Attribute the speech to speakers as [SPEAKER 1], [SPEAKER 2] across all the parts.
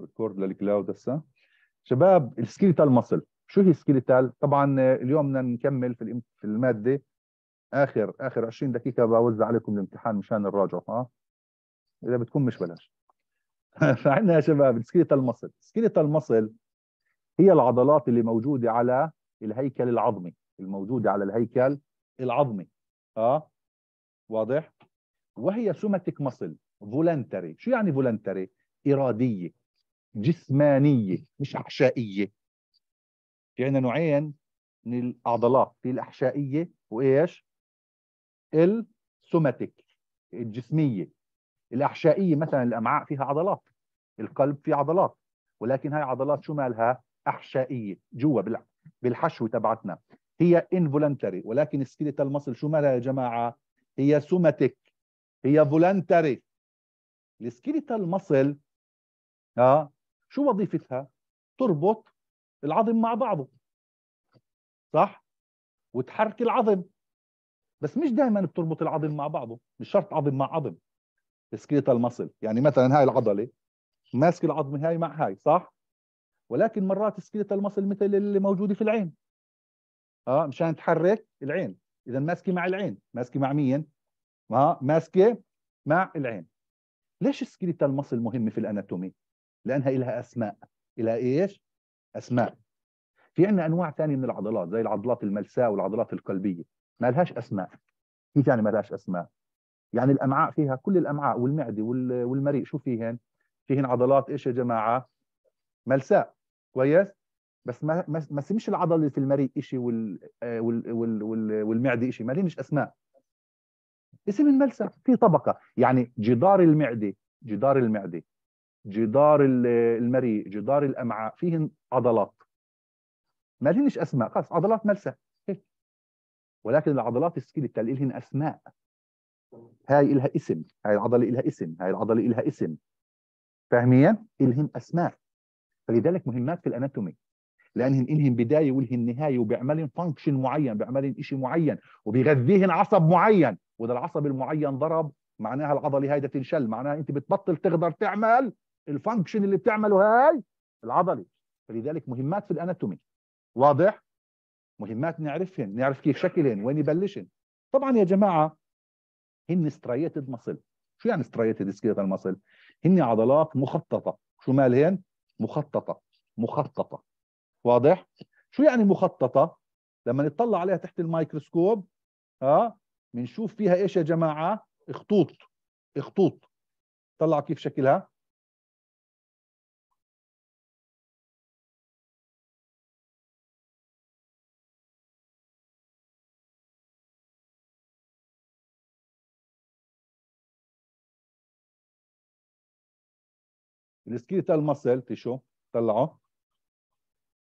[SPEAKER 1] ريكورد للكلاود هسه شباب السكيليتال ماسل شو هي السكيلتال؟ طبعا آه، اليوم بدنا نكمل في في الماده اخر اخر 20 دقيقه بوزع عليكم الامتحان مشان نراجعه آه؟ ها اذا بتكون مش بلاش فعندنا يا شباب السكيليتال ماسل السكيليتال ماسل هي العضلات اللي موجوده على الهيكل العظمي الموجوده على الهيكل العظمي اه واضح وهي سوماتيك ماسل فولنتري شو يعني فولنتري اراديه جسمانيه مش احشائيه في عندنا نوعين من العضلات في الاحشائيه وايش السوماتيك الجسميه الاحشائيه مثلا الامعاء فيها عضلات القلب فيه عضلات ولكن هاي عضلات شو مالها احشائيه جوا بالحشو تبعتنا هي انفولنتري ولكن سكيليتال المصل شو مالها يا جماعه هي سوماتيك هي فولنتري السكيليتال المصل اه شو وظيفتها؟ تربط العظم مع بعضه صح؟ وتحرك العظم بس مش دائما بتربط العظم مع بعضه مش شرط عظم مع عظم سكيليتال ماسل يعني مثلا هاي العضله ماسك العظم هاي مع هاي صح ولكن مرات سكيليتال ماسل مثل اللي موجوده في العين اه مشان تحرك العين اذا ماسكه مع العين ماسكه مع مين ما آه، ماسكه مع العين ليش السكيليتال ماسل مهمه في الاناتومي لانها لها اسماء لها ايش؟ اسماء في عندنا انواع ثانيه من العضلات زي العضلات الملساء والعضلات القلبيه ما لهاش اسماء كيف يعني ما لهاش اسماء؟ يعني الامعاء فيها كل الامعاء والمعده والمريء شو فيهن؟ فيهن عضلات ايش يا جماعه؟ ملساء كويس؟ بس ما ما سميش العضله في المريء شيء وال آه، وال وال وال والمعده شيء ما لهمش اسماء اسم الملسى في طبقه يعني جدار المعده جدار المعده جدار المريء جدار الامعاء فيهن عضلات ما لهنش اسماء خلاص عضلات ملسه إيه؟ هيك ولكن العضلات اللي لهن اسماء هاي لها اسم هاي العضلة لها اسم هاي العضلة لها اسم فاهمين؟ إلهم أسماء فلذلك مهمات في الأناتومي لأنهم لهم بداية ولهم نهاية وبيعملن فانكشن معين بيعملن شيء معين وبيغذيهن عصب معين وإذا العصب المعين ضرب معناها العضلة هيدا تنشل معناها أنت بتبطل تقدر تعمل الفانكشن اللي بتعمله هاي العضلي فلذلك مهمات في الاناتومي واضح مهمات نعرفهن نعرف كيف شكلهن وين يبلشن طبعا يا جماعه هن ستريتد مصل شو يعني ستريتد سكيلتال مصل هن عضلات مخططه شو مالهن مخططه مخططه واضح شو يعني مخططه لما نطلع عليها تحت الميكروسكوب ها آه، بنشوف فيها ايش يا جماعه خطوط خطوط طلعوا كيف شكلها السكيليتال ماسل تيشو طلعوا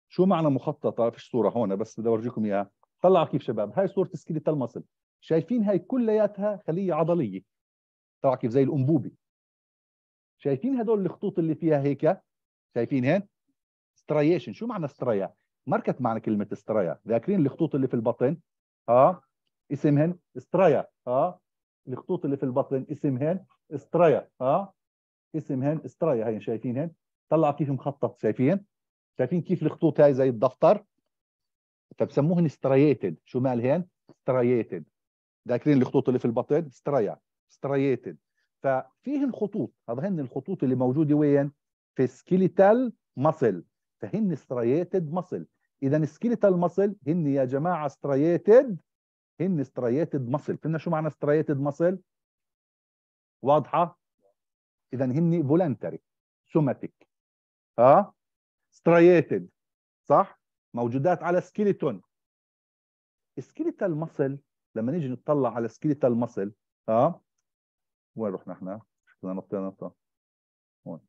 [SPEAKER 1] شو معنى مخططه في صوره هون بس بدي اورجيكم اياها طلعوا كيف شباب هاي صوره سكيليتال ماسل شايفين هاي كلياتها خليه عضليه طلع كيف زي الانبوبه شايفين هدول الخطوط اللي فيها هيك شايفين هين سترايشن شو معنى سترايا مركت معنى كلمه استرايا، ذاكرين الخطوط اللي في البطن اه اسمهن استرايا، اه الخطوط اللي في البطن اسمهن استرايا، اه اسمهن استرايا هي شايفين طلع طلعوا كيف مخطط شايفين شايفين كيف الخطوط هاي زي الدفتر فبسموهن طيب استرييتد شو مال هان ذاكرين الخطوط اللي في البطن استرايا استرييتد ففيهن خطوط هذهن الخطوط اللي موجوده وين في سكيليتال مصل فهن استرييتد مصل اذا سكيليتال مصل هن يا جماعه استرييتد هن استرييتد مصل فهمنا شو معنى استرييتد مصل واضحه اذا هن فولنتري سوماتيك اه سترياتد صح موجودات على سكيلتون سكيلتال مصل لما نيجي نطلع على سكيلتال مصل اه وين رحنا احنا شفنا نطينا نطة هون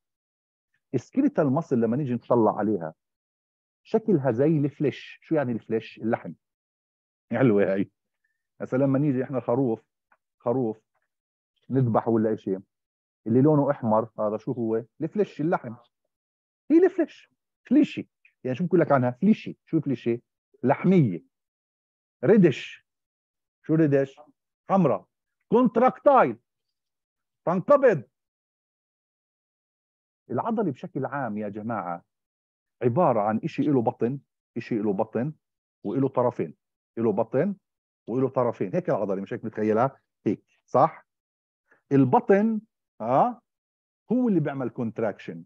[SPEAKER 1] سكيلتال مصل لما نيجي نطلع عليها شكلها زي الفليش شو يعني الفليش اللحم حلوه هي هسه لما نيجي احنا خروف خروف نذبح ولا شيء اللي لونه احمر هذا شو هو؟ الفلش اللحم هي الفلش فليشي يعني شو بقول لك عنها؟ فليشي شو فليشي؟ لحميه ردش شو ردش؟ حمراء كونتراكتايل تنقبض العضله بشكل عام يا جماعه عباره عن شيء له بطن شيء له بطن وله طرفين له بطن وله طرفين هيك العضله مش هيك متخيلها هيك صح البطن اه هو اللي بيعمل كونتراكشن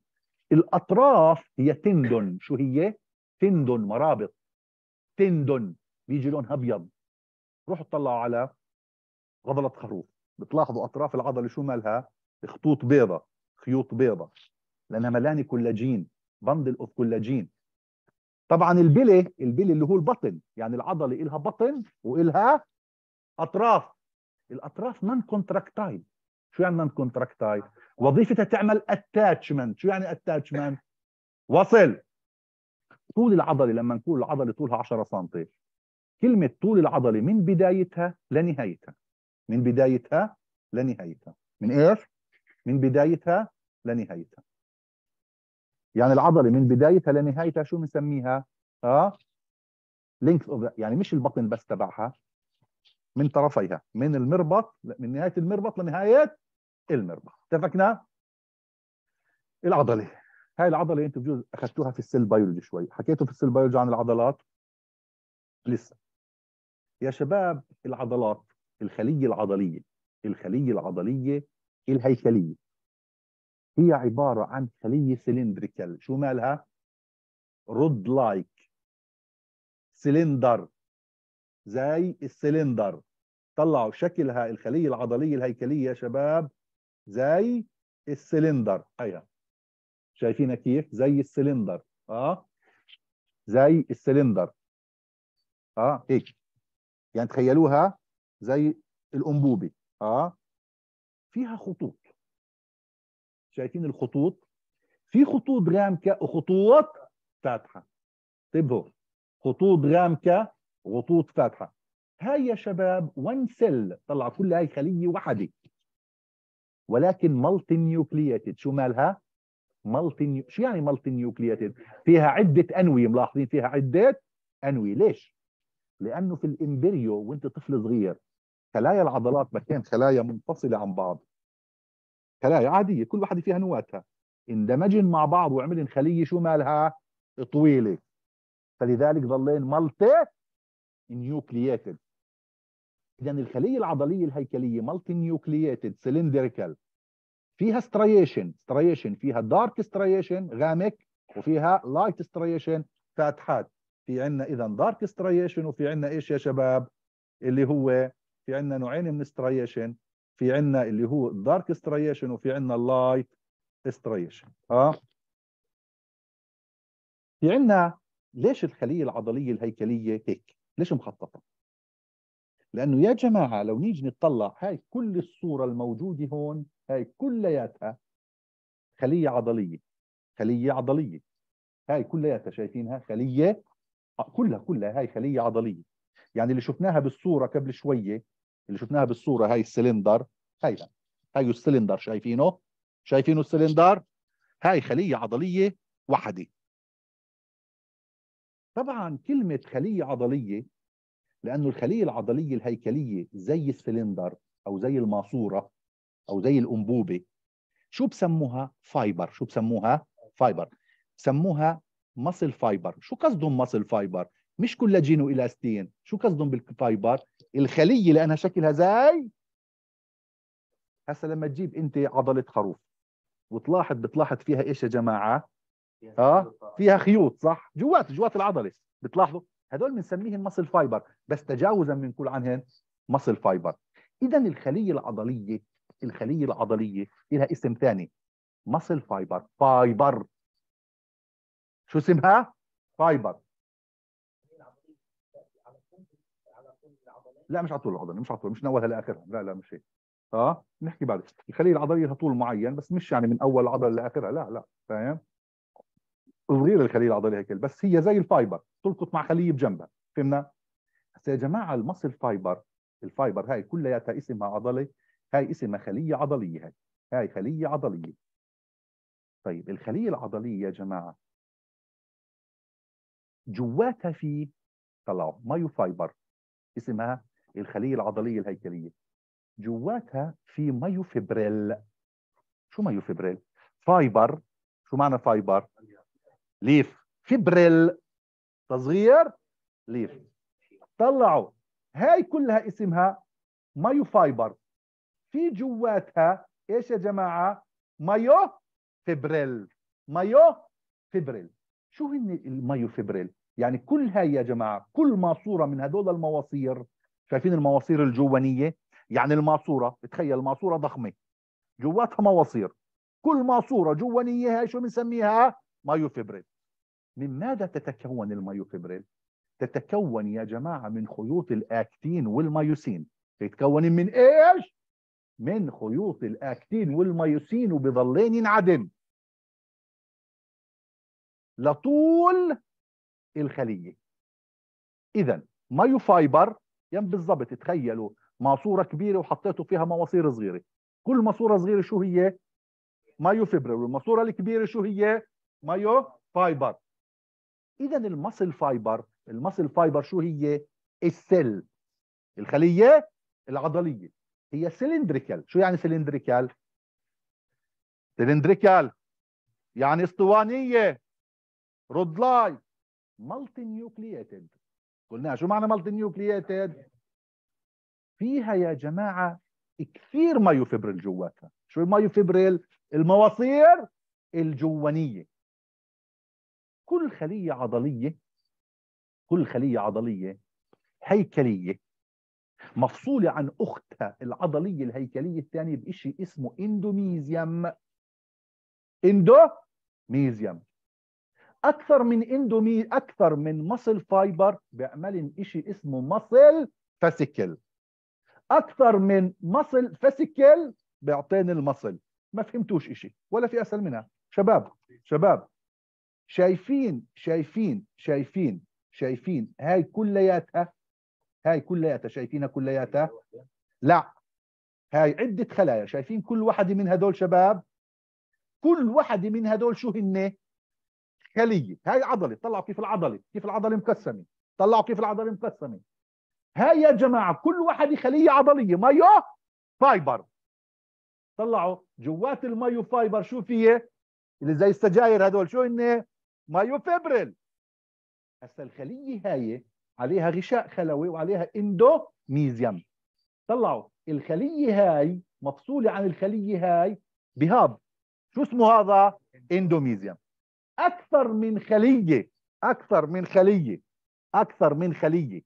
[SPEAKER 1] الاطراف هي تندن شو هي تندن مرابط تندن بيجي لونها ابيض روحوا اطلعوا على عضله خروف بتلاحظوا اطراف العضله شو مالها خطوط بيضة خيوط بيضة لانها ملانه كولاجين بندل اوف كولاجين طبعا البلي البلي اللي هو البطن يعني العضله إلها بطن وإلها اطراف الاطراف نون كونتراكتايل شو يعني نون كونتراكتايل وظيفتها تعمل اتاتشمنت شو يعني اتاتشمنت وصل طول العضله لما نقول العضله طولها 10 سم كلمه طول العضله من بدايتها لنهايتها من بدايتها لنهايتها من ايش من بدايتها لنهايتها يعني العضله من بدايتها لنهايتها شو بنسميها اه لينث اوف يعني مش البطن بس تبعها من طرفيها من المربط من نهايه المربط لنهايه المربط اتفقنا العضله هاي العضله انتم بجوز اخذتوها في السيل بيولوجي شوي حكيتوا في السيل بيولوجي عن العضلات لسه يا شباب العضلات الخليه العضليه الخليه العضليه الهيكليه هي عباره عن خليه سلندريكال شو مالها رود لايك سلندر زي السلندر طلعوا شكلها الخلية العضلية الهيكلية يا شباب زي السلندر هيا أيوة. شايفينها كيف زي السلندر اه زي السلندر اه هيك يعني تخيلوها زي الانبوبه اه فيها خطوط شايفين الخطوط في خطوط غامكه وخطوط فاتحه انتبهوا خطوط غامكه غطوط فاتحه هاي يا شباب وان سيل طلع كل هاي خليه وحده ولكن مالتي نيوكليتد شو مالها مالتي نيو... شو يعني مالتي نيوكليتد فيها عده انويه ملاحظين فيها عده انويه ليش لانه في الامبريو وانت طفل صغير خلايا العضلات ما كان خلايا منفصله عن بعض خلايا عاديه كل واحده فيها نواتها اندمجن مع بعض وعملن خليه شو مالها طويله فلذلك ظلين مالتي نيوكلياتد اذا الخليه العضليه الهيكليه مالتي نيوكلياتد سلندريكال فيها سترايشن سترايشن فيها دارك سترايشن غامق وفيها لايت سترايشن فاتحات في عندنا اذا دارك سترايشن وفي عندنا ايش يا شباب اللي هو في عندنا نوعين من سترايشن في عندنا اللي هو دارك سترايشن وفي عندنا لايت سترايشن اه في عندنا ليش الخليه العضليه الهيكليه هيك ليش مخططه لانه يا جماعه لو نيجي نطلع هاي كل الصوره الموجوده هون هاي كلياتها خليه عضليه خليه عضليه هاي كلياتها شايفينها خليه آه، كلها كلها هاي خليه عضليه يعني اللي شفناها بالصوره قبل شويه اللي شفناها بالصوره هاي السلندر هاي هاي السلندر شايفينه شايفينه السلندر هاي خليه عضليه وحده طبعا كلمة خلية عضلية لأنه الخلية العضلية الهيكلية زي السلندر أو زي الماسورة أو زي الأنبوبة شو بسموها فايبر شو بسموها فايبر سموها مصل فايبر شو قصدهم مصل فايبر مش جينو وإلاستين شو قصدهم بالفايبر الخلية لأنها شكلها زي هسا لما تجيب أنت عضلة خروف وتلاحظ بتلاحظ فيها إيش يا جماعة آه؟, اه فيها خيوط صح جوات جوات العضله بتلاحظوا هدول بنسميهم مصل فايبر بس تجاوزا بنقول عنهم مصل فايبر اذا الخليه العضليه الخليه العضليه لها اسم ثاني مصل فايبر فايبر شو اسمها فايبر لا مش على طول العضله مش على طول مش من اولها لاخرها لا لا مش هيك اه نحكي بعد الخليه العضليه لها طول معين بس مش يعني من اول عضله لاخرها لا لا فاهم صغير الخليه العضليه هيكل بس هي زي الفايبر تلقط مع خليه بجنبها فهمنا هسه يا جماعه المصل فايبر الفايبر هاي كلياتها اسمها عضله هاي اسمها خليه عضليه هاي هاي خليه عضليه طيب الخليه العضليه يا جماعه جواتها في طلعوا مايو فايبر اسمها الخليه العضليه الهيكليه جواتها في مايو فيبريل شو مايو فيبريل فايبر شو معنى فايبر ليف فبريل تصغير ليف طلعوا هاي كلها اسمها مايو فايبر في جواتها ايش يا جماعه مايو فبريل مايو فبريل شو هن المايو فبريل يعني كل هاي يا جماعه كل ماسوره من هدول المواصير شايفين المواصير الجوانيه يعني الماسوره تخيل ماسوره ضخمه جواتها مواصير كل ماسوره جوانيه هاي شو بنسميها مايو فبريل من ماذا تتكون المايوفيبريل؟ تتكون يا جماعة من خيوط الأكتين والمايوسين تتكون من إيش؟ من خيوط الأكتين والمايوسين وبظلين ينعدم لطول الخلية إذا مايوفايبر يعني بالضبط تخيلوا ماسورة كبيرة وحطيتوا فيها مواسير صغيرة كل ماسورة صغيرة شو هي؟ مايو فيبريل والماسورة الكبيرة شو هي؟ مايو فايبر اذا المسل فايبر المسل فايبر شو هي السيل الخليه العضليه هي سلندريكال شو يعني سلندريكال سلندريكال يعني اسطوانيه رد لاي مالتي نيوكليتد قلنا شو معنى مالتي نيوكليتد فيها يا جماعه كثير مايوفيبريل جواتها شو المايوفيبريل المواصير الجوانيه كل خلية عضلية كل خلية عضلية هيكلية مفصولة عن أختها العضلية الهيكلية الثانية بإشي اسمه اندوميزيوم اندوميزيوم أكثر من اندومي أكثر من مصل فايبر بيعمل إشي اسمه مصل فاسيكل أكثر من مصل فاسيكل بيعطيني المصل ما فهمتوش إشي ولا في أسهل منها شباب شباب شايفين شايفين شايفين شايفين هاي كلياتها هاي كلياتها شايفينها كلياتها لا هاي عدة خلايا شايفين كل واحدة من هدول شباب كل واحدة من هدول شو هن خلية هاي عضلة طلعوا كيف العضلة كيف العضلة مقسمة طلعوا كيف العضلة مقسمة هاي يا جماعة كل واحدة خلية عضلية مايو فايبر طلعوا جوات المايو فايبر شو فيه اللي زي السجاير هدول شو هن مايوفيبريل هسه الخليه هاي عليها غشاء خلوي وعليها اندوميزيوم طلعوا الخليه هاي مفصوله عن الخليه هاي بهاب شو اسمه هذا اندوميزيوم اكثر من خليه اكثر من خليه اكثر من خليه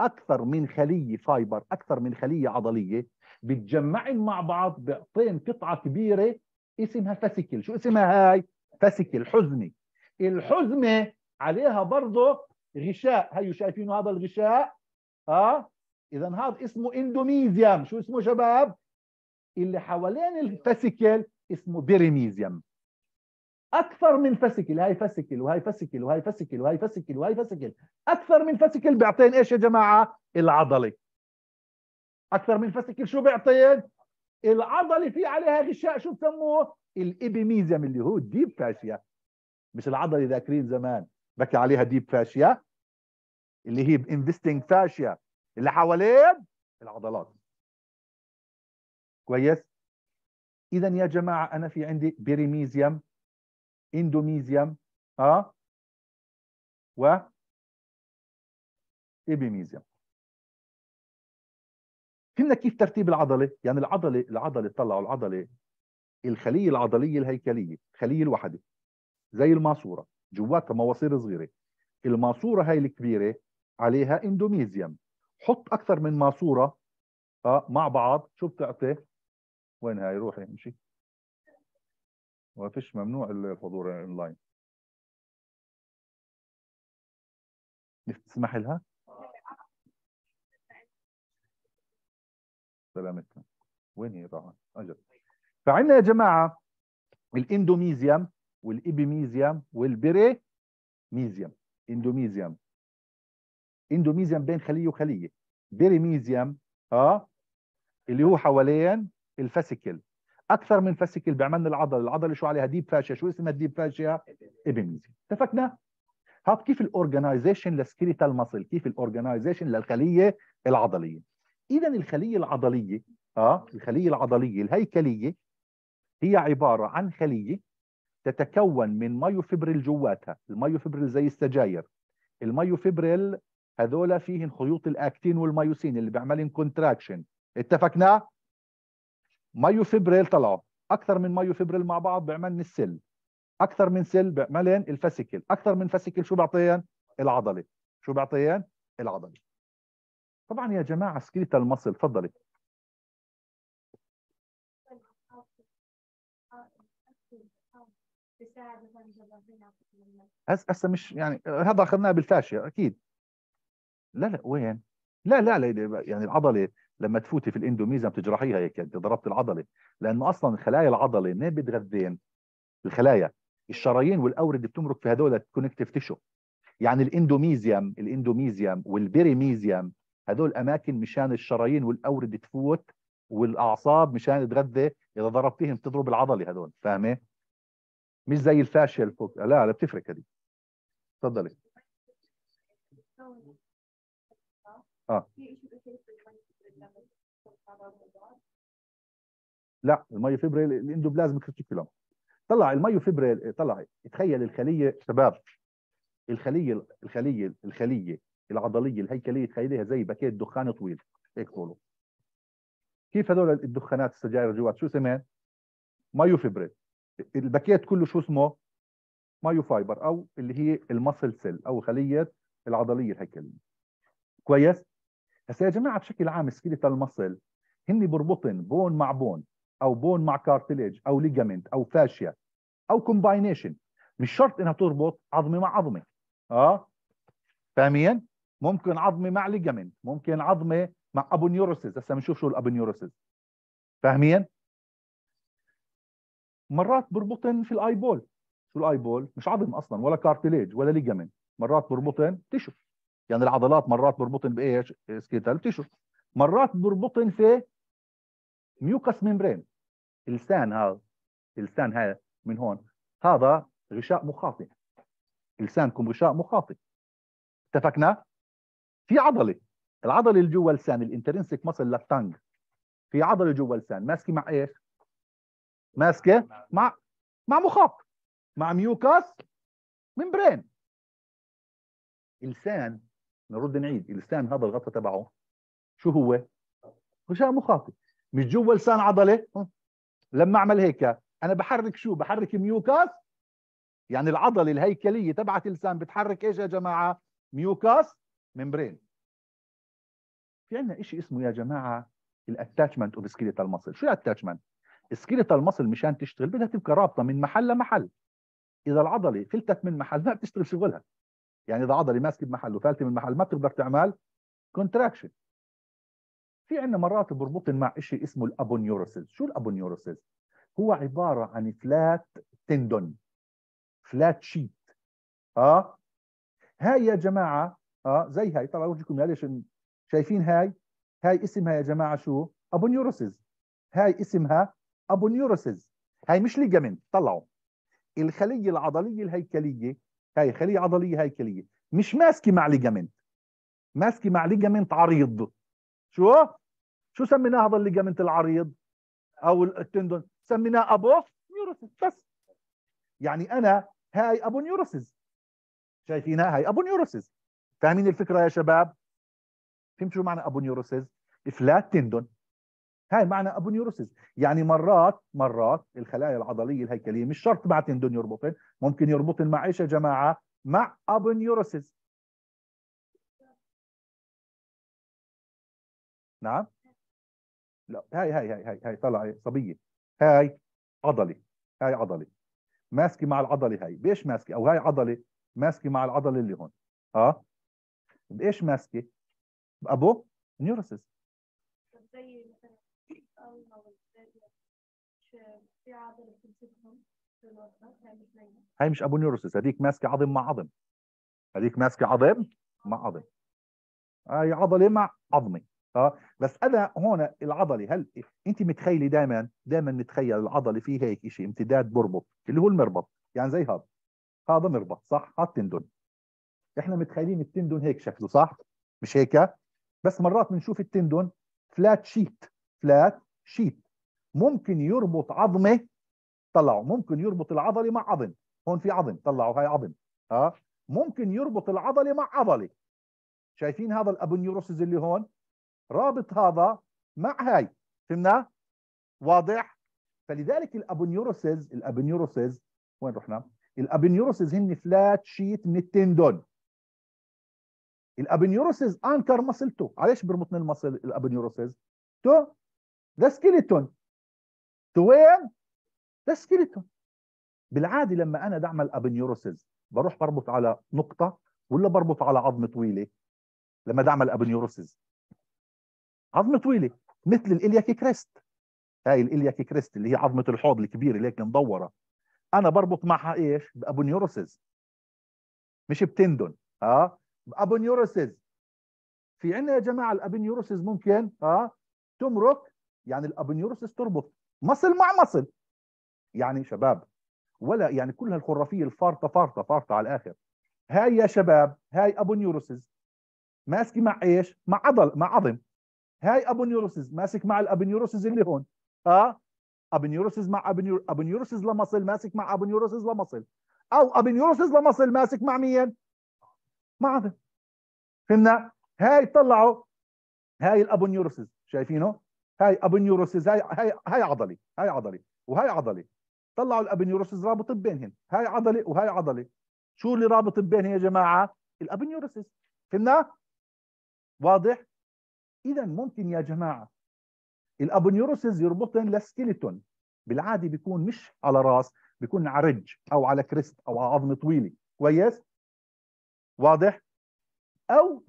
[SPEAKER 1] اكثر من خليه فايبر اكثر من خليه عضليه بتجمعن مع بعض بيعطين قطعه كبيره اسمها فاسيكل شو اسمها هاي فاسيكل حزني الحزمه عليها برضه غشاء هيو شايفينه هذا الغشاء اه اذا هذا اسمه اندوميزيوم شو اسمه شباب اللي حوالين الفاسيكل اسمه بيريميزيوم اكثر من فاسيكل هاي فاسيكل وهاي فاسيكل وهاي فاسيكل وهاي فاسيكل وهاي فاسيكل اكثر من فاسيكل بيعطين ايش يا جماعه العضله اكثر من فاسيكل شو بيعطين العضله في عليها غشاء شو بسموه الابيميزيوم اللي هو الديب فاشيا مش العضله اللي ذاكرين زمان بكي عليها ديب فاشيا اللي هي انفستنج فاشيا اللي حوالين العضلات كويس اذا يا جماعه انا في عندي
[SPEAKER 2] بيريميزيوم اندوميزيوم اه و
[SPEAKER 1] ايبيميزيوم فهمنا كيف ترتيب العضله يعني العضله العضله طلعوا العضله الخليه العضليه الهيكليه خليه الوحده زي الماسوره جواتها مواسير صغيره الماسوره هاي الكبيره عليها اندوميزيوم حط اكثر من ماسوره اه مع بعض شو بتعطي وين هاي روحي امشي
[SPEAKER 2] ما فيش ممنوع الحضور اونلاين تسمح لها
[SPEAKER 1] سلامتنا وين هي طبعا؟ اجل فعندنا يا جماعه الاندوميزيوم والإبيميزيام والبري ميزيوم إندوميزيام بين خليه وخليه بيريميزيوم اه اللي هو حوالين الفاسيكل اكثر من فاسيكل بيعمل العضله العضله شو عليها ديب فاشيا شو اسمها ديب فاشيا إبيميزيام اتفقنا هات كيف الاورجنايزيشن للسكريتال ماسل كيف الاورجنايزيشن للخليه العضليه اذا الخليه العضليه اه الخليه العضليه الهيكليه هي عباره عن خليه تتكون من مايوفيبريل جواتها المايوفيبريل زي السجاير المايوفيبريل هذول فيهن خيوط الاكتين والمايوسين اللي بيعملن كونتراكشن اتفقنا مايوفيبريل طلعوا اكثر من مايوفيبريل مع بعض بيعملن السل اكثر من سل بيعملن الفاسيكل اكثر من فاسيكل شو بيعطيان العضله شو بيعطيان العضله طبعا يا جماعه سكيلتال ماسل تفضلي هسه هسه مش يعني هذا اخذناه بالفاشيه اكيد لا لا وين؟ لا لا, لا يعني العضله لما تفوتي في الاندوميزم بتجرحيها هيك يعني انت ضربت العضله لانه اصلا خلايا العضله منين بتغذين؟ الخلايا الشرايين والاورده بتمرق في هذول الكونكتيف تيشو يعني الاندوميزيوم الاندوميزيوم والبيريميزيوم هذول اماكن مشان الشرايين والاورده تفوت والاعصاب مشان تغذي اذا ضربتيهم تضرب العضله هذول فاهمه؟ مش زي الفاشل فوق لا لا بتفرق هذه اتفضلي اه لا فيبريل الاندوبلازم ريتيكولوم طلع فيبريل طلع تخيل الخليه شباب الخليه الخليه الخليه العضليه الهيكليه تخيليها زي باكيت دخان طويل هيك طوله كيف هذول الدخانات السجائر جوات شو اسمها؟ مايو فيبريل الباكيت كله شو اسمه مايو فايبر او اللي هي المسل سيل او خليه العضليه الهيكليه كويس هسا يا جماعه بشكل عام سكيلتال ماسل هن بربطن بون مع بون او بون مع كارتليج او ليجامنت او فاشيا او كومباينيشن مش شرط انها تربط عظمه مع عظمه اه فاهمين ممكن عظمه مع ليجامنت ممكن عظمه مع ابونيوروسيس هسه بنشوف شو الابونيوروسيس فاهمين مرات بربطن في الاي بول شو الاي بول؟ مش عظم اصلا ولا كارتليج ولا ليجامنت مرات بربطن تشو يعني العضلات مرات بربطن بايش سكيتال تشو مرات بربطن في ميوكاس ميمبرين اللسان هذا اللسان هذا من هون هذا غشاء مخاطي لسانكم غشاء مخاطي اتفقنا في عضله العضله اللي جوا لسان الانترنسك ماسل للتانج في عضله جوا لسان ماسكه مع ايش ماسكه مع مع مخاط مع ميوكاس ممبرين اللسان نرد نعيد اللسان هذا الغطاء تبعه شو هو؟ غشاء مخاطي مش جوا لسان عضله لما اعمل هيك انا بحرك شو؟ بحرك ميوكاس يعني العضله الهيكليه تبعت اللسان بتحرك ايش يا جماعه؟ ميوكاس ممبرين في عندنا شيء اسمه يا جماعه الاتاتشمنت اوف سكيلتال ماسل شو الاتاتشمنت سكيلتال ماسل مشان تشتغل بدها تبقى رابطه من محل لمحل اذا العضله فلتت من محل ما بتشتغل شغلها يعني اذا عضله ماسكه بمحل وفالته من محل ما بتقدر تعمل كونتراكشن في عندنا مرات بربطن مع شيء اسمه الابونيوروسيس شو الابونيوروسيس هو عباره عن فلات تندون فلات شيت اه هاي يا جماعه اه زي هاي طلع وجهكم يا ليش شايفين هاي هاي اسمها يا جماعه شو ابونيوروسيس هاي اسمها ابونيوروسيز هاي مش ليجامنت طلعوا الخليه العضليه الهيكليه هاي خليه عضليه هيكليه مش ماسكه مع ليجامنت ماسكه مع ليجامنت عريض شو شو سميناه هذا الليجامنت العريض او التندون سميناه ابو نيوروسيس بس يعني انا هاي ابو نيوروسيس شايفينها هاي ابو نيوروسيس فاهمين الفكره يا شباب فهمت شو معنى ابو نيوروسيس افلات تندون هاي معنى ابو يعني مرات مرات الخلايا العضليه الهيكليه مش شرط مع تندون يربطن ممكن يربطن مع ايش يا جماعه مع ابو نعم لا هاي هاي هاي هاي هاي طلع صبيه هاي عضله هاي عضله ماسكه مع العضله هاي بايش ماسكه او هاي عضله ماسكه مع العضله اللي هون اه بايش ماسكه بابو نيوروسيس زي هاي مش ابونيوروسس هذيك ماسكه عظم مع عظم هذيك ماسكه عظم مع عظم هاي عضله مع عظمه اه بس انا هون العضله هل انت متخيلي دائما دائما نتخيل العضله فيه هيك شيء امتداد بربط اللي هو المربط يعني زي هذا هذا مربط صح هذا التندون احنا متخيلين التندون هيك شكله صح مش هيك بس مرات بنشوف التندون فلات شيت فلات شيت ممكن يربط عظمه طلعوا ممكن يربط العضله مع عظم هون في عظم طلعوا هاي عظم اه ممكن يربط العضله مع عضله شايفين هذا الابونيوروسيز اللي هون رابط هذا مع هاي فهمنا واضح فلذلك الابونيوروسيز الابونيوروسيز وين رحنا الابونيوروسيز هن فلات شيت من التندون الابونيوروسيز انكر مصلته عليش بيربطني المصل الابونيوروسيز تو ده سكيلتون توين ده سكيلتون بالعادي لما انا اعمل ابنيوروسيز بروح بربط على نقطه ولا بربط على عظم طويله لما اعمل ابنيوروسيز عظم طويله مثل الالياكي كريست هاي الالياكي كريست اللي هي عظمه الحوض الكبيره هيك مدوره انا بربط معها ايش بابونيوروسيز مش بتندون اه ابونيوروسيز في عندنا يا جماعه الابنيوروسيز ممكن اه تمرك يعني الابنيورسس تربط مصل مع مصل يعني شباب ولا يعني كل هالخرافيه الفارطه فارطه فارطه على الاخر هاي يا شباب هاي ابونيوروسز ماسكه مع ايش؟ مع عضل مع عظم هاي ابونيوروسز ماسك مع الابنيوروسز اللي هون اه ابنيوروسز مع ابنيور لمصل ماسك مع ابنيوروسز لمصل او ابنيوروسز لمصل ماسك مع مين؟ مع عظم فهمنا؟ هاي طلعوا هاي الابونيوروسز شايفينه؟ هاي ابنيوروسيز هاي هاي هاي عضله هاي عضله وهاي عضله طلعوا الابنيوروسيز رابط بينهم هاي عضله وهاي عضله شو اللي رابط بينهم يا جماعه الابنيوروسيز فهمنا واضح اذا ممكن يا جماعه الابنيوروسيز يربطن لسكيلتون بالعاده بيكون مش على راس بيكون على رج او على كريست او على عظمه طويله كويس واضح او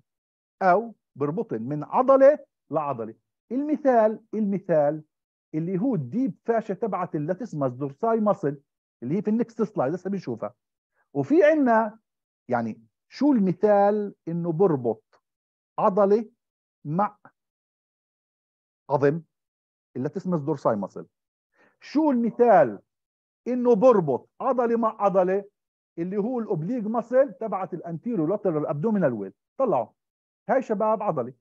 [SPEAKER 1] او بربطن من عضله لعضله المثال المثال اللي هو الديب فاشة تبعت اللاتسمس دورساي مصل اللي هي في النكست سلايد لسه بنشوفها وفي عندنا يعني شو المثال انه بربط عضله مع عظم اللاتسمس دورساي مصل شو المثال انه بربط عضله مع عضله اللي هو الاوبليج مصل تبعت الانتيرو لاترال ابدومينال ويل طلعوا هاي شباب عضله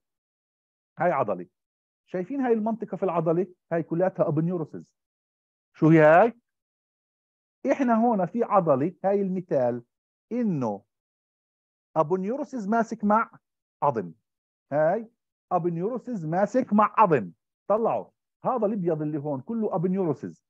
[SPEAKER 1] هاي عضله شايفين هاي المنطقه في العضله هاي كلياتها ابنيوروسز شو هي هاي احنا هون في عضله هاي المثال انه ابنيوروسز ماسك مع عظم هاي ابنيوروسز ماسك مع عظم طلعوا هذا الابيض اللي هون كله ابنيوروسز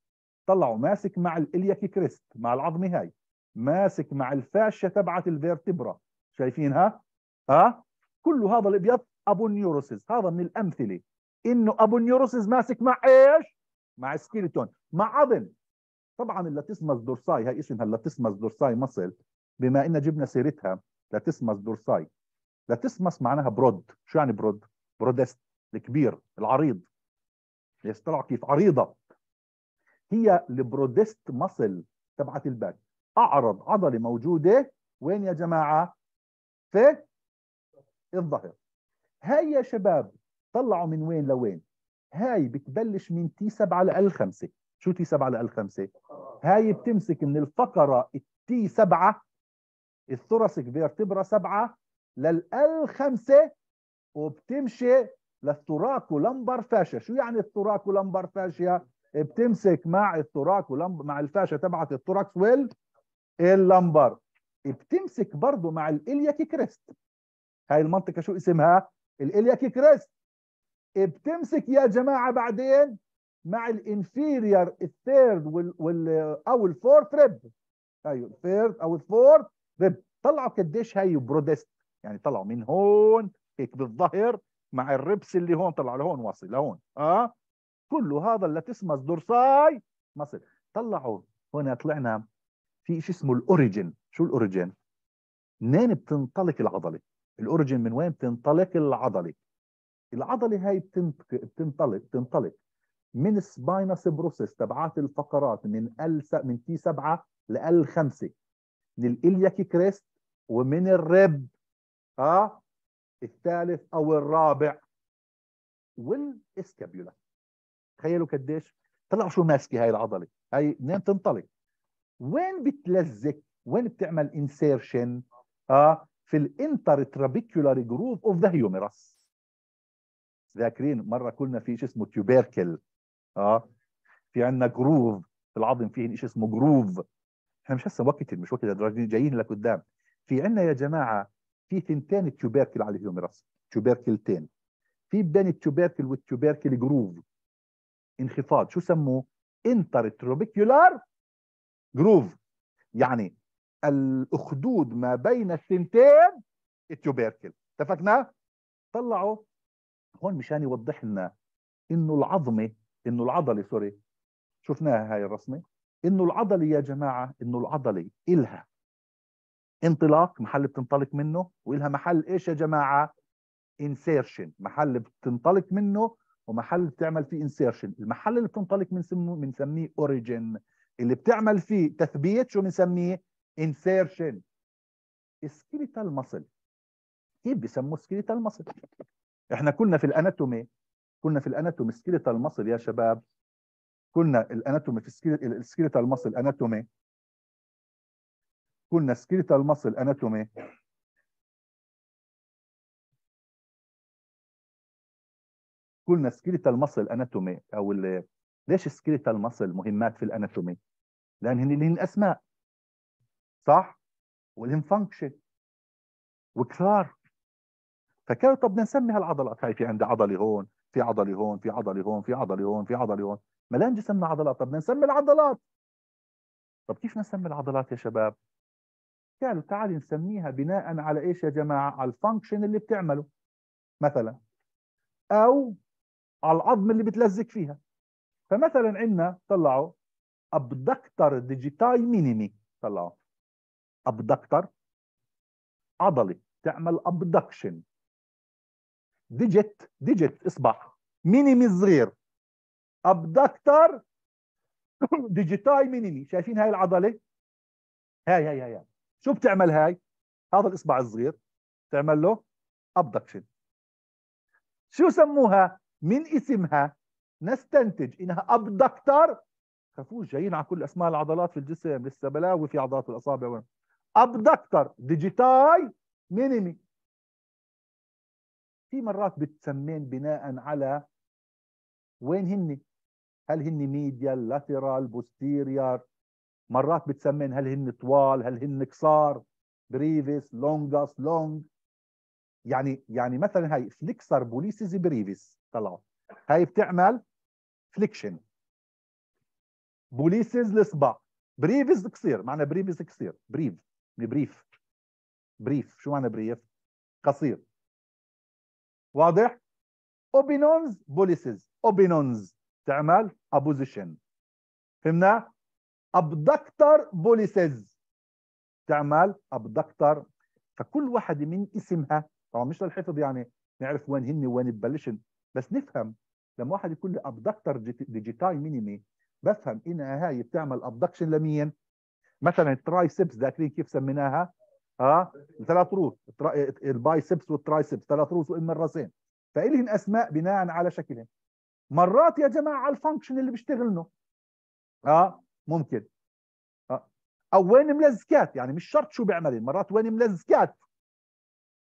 [SPEAKER 1] طلعوا ماسك مع الالياكي كريست مع العظمه هاي ماسك مع الفاشيه تبعت الفيرتبرا شايفينها ها كله هذا الابيض ابونيوروسيس هذا من الامثله انه ابو نيوروسيس ماسك مع ايش؟ مع سكيلتون مع عظم طبعا اللاتيسماس دورساي هي اسمها اللاتيسماس دورساي مصل بما ان جبنا سيرتها لاتيسماس دورساي لاتيسماس معناها برود شو يعني برود؟ برودست الكبير العريض يطلع كيف عريضه هي البرودست مصل تبعت الباك اعرض عضله موجوده وين يا جماعه؟ في الظهر هاي يا شباب طلعوا من وين لوين هاي بتبلش من تي 7 لال 5 شو تي 7 لال 5 هاي بتمسك من الفقره التي 7 الثوراسيك فيرتبرا 7 للال 5 وبتمشي للثوراكو لمبر فاشيا شو يعني الثوراكو لمبر فاشيا بتمسك مع الثوراكو مع الفاشيا تبعت الثوراكس ويل اللمبر بتمسك برضه مع الالياكي كريست هاي المنطقه شو اسمها الالياكي كريست بتمسك يا جماعه بعدين مع الانفيرير الثيرد وال, او الفورث ريب ايوه الثيرد او الفورث ريب طلعوا قديش هي برودست يعني طلعوا من هون هيك بالظهر مع الربس اللي هون طلعوا لهون واصل لهون اه كله هذا اللاتسمس دورساي مصل طلعوا هون طلعنا في شيء اسمه الاوريجن شو الاوريجن منين بتنطلق العضله الاوريجن من وين بتنطلق العضله العضله هاي بتنطلق بتنطلق بتنطلق من سباينس بروسس تبعات الفقرات من ال من تي 7 ال 5 من الالياكي كريست ومن الرب اه الثالث او الرابع والاسكابيولا تخيلوا قديش طلعوا شو ماسكه هاي العضله هاي منين بتنطلق وين بتلزق وين بتعمل انسيرشن اه في الانتر ترابيكولار جروب اوف ذا هيوميرس ذاكرين مره كلنا في شيء اسمه تيوبيركل اه في عندنا جروف في العظم فيه شيء اسمه جروف احنا مش هسه وقت مش وقت جايين لقدام في عندنا يا جماعه في تنتين تيوبيركل على الهيومرس تيوبيركلتين في بين التيوبيركل والتيوبيركل جروف انخفاض شو سموه انتر تروبيكيولار جروف يعني الاخدود ما بين الثنتين التيوبيركل اتفقنا طلعوا هون مشان يوضح لنا انه العظمه انه العضله سوري شفناها هاي الرسمه انه العضله يا جماعه انه العضله الها انطلاق محل بتنطلق منه والها محل ايش يا جماعه انسيرشن محل بتنطلق منه ومحل بتعمل فيه انسيرشن المحل اللي بتنطلق بنسميه من بنسميه اوريجن اللي بتعمل فيه تثبيت شو بنسميه انسيرشن سكيليتال ماسل كيف بسموه سكيليتال ماسل احنا كنا في الاناتومي كنا في الاناتومي سكيلتال ماسل يا شباب كنا الاناتومي في سكيلتال ماسل اناتومي كنا سكيلتال ماسل اناتومي كنا سكيلتال ماسل اناتومي او ليش سكيلتال ماسل مهمات في الاناتومي؟ لان هن اسماء صح؟ والهم فانكشن وكثار فكانوا طب بدنا نسمي هالعضلات هاي طيب في عندي عضله هون في عضله هون في عضله هون في عضله هون في عضله هون ما ملان جسمنا عضلات طب بدنا نسمي العضلات طب كيف نسمي العضلات يا شباب قالوا تعالي نسميها بناء على ايش يا جماعه على الفانكشن اللي بتعمله مثلا او على العظم اللي بتلزق فيها فمثلا عندنا طلعوا ابدكتر ديجيتاي مينيمي طلعوا ابدكتر عضله تعمل ابدكشن ديجيت ديجيت اصبع مينيمي صغير ابدكتر ديجيتاي مينيمي شايفين هاي العضله هاي هاي هاي شو بتعمل هاي هذا الاصبع الصغير تعمل له ابدكشن شو سموها من اسمها نستنتج انها ابدكتر خافوش جايين على كل اسماء العضلات في الجسم لسه بلاوي في عضلات الاصابع وين ابدكتر ديجيتاي مينيمي في مرات بتسمين بناء على وين هن هل هن ميديال لاترال بوستيريار مرات بتسمين هل هن طوال هل هن قصار بريفيس لونجاس لونج يعني يعني مثلا هاي فليكسر بوليسيز بريفيس طلعوا هاي بتعمل فليكشن بوليسيز الاصبع بريفيس قصير معنى بريفيس قصير بريف بريف بريف شو معنى بريف قصير واضح opinions policies opinions تعمل opposition فهمنا abductor policies تعمل abductor فكل واحد من اسمها طبعا مش للحفظ يعني نعرف وين هن وين ببلشن بس نفهم لما واحد يقول لي abductor digital minimi بفهم انها هاي بتعمل abduction لمين مثلا الترايسبس ذاكرين كيف سميناها اه ثلاث رؤوس البايسبس والترايسبس ثلاث رؤوس واما الراسين فإلهن اسماء بناء على شكلهم مرات يا جماعه على الفانكشن اللي بيشتغلنه اه ممكن آه. او وين ملزكات يعني مش شرط شو بيعملن مرات وين ملزكات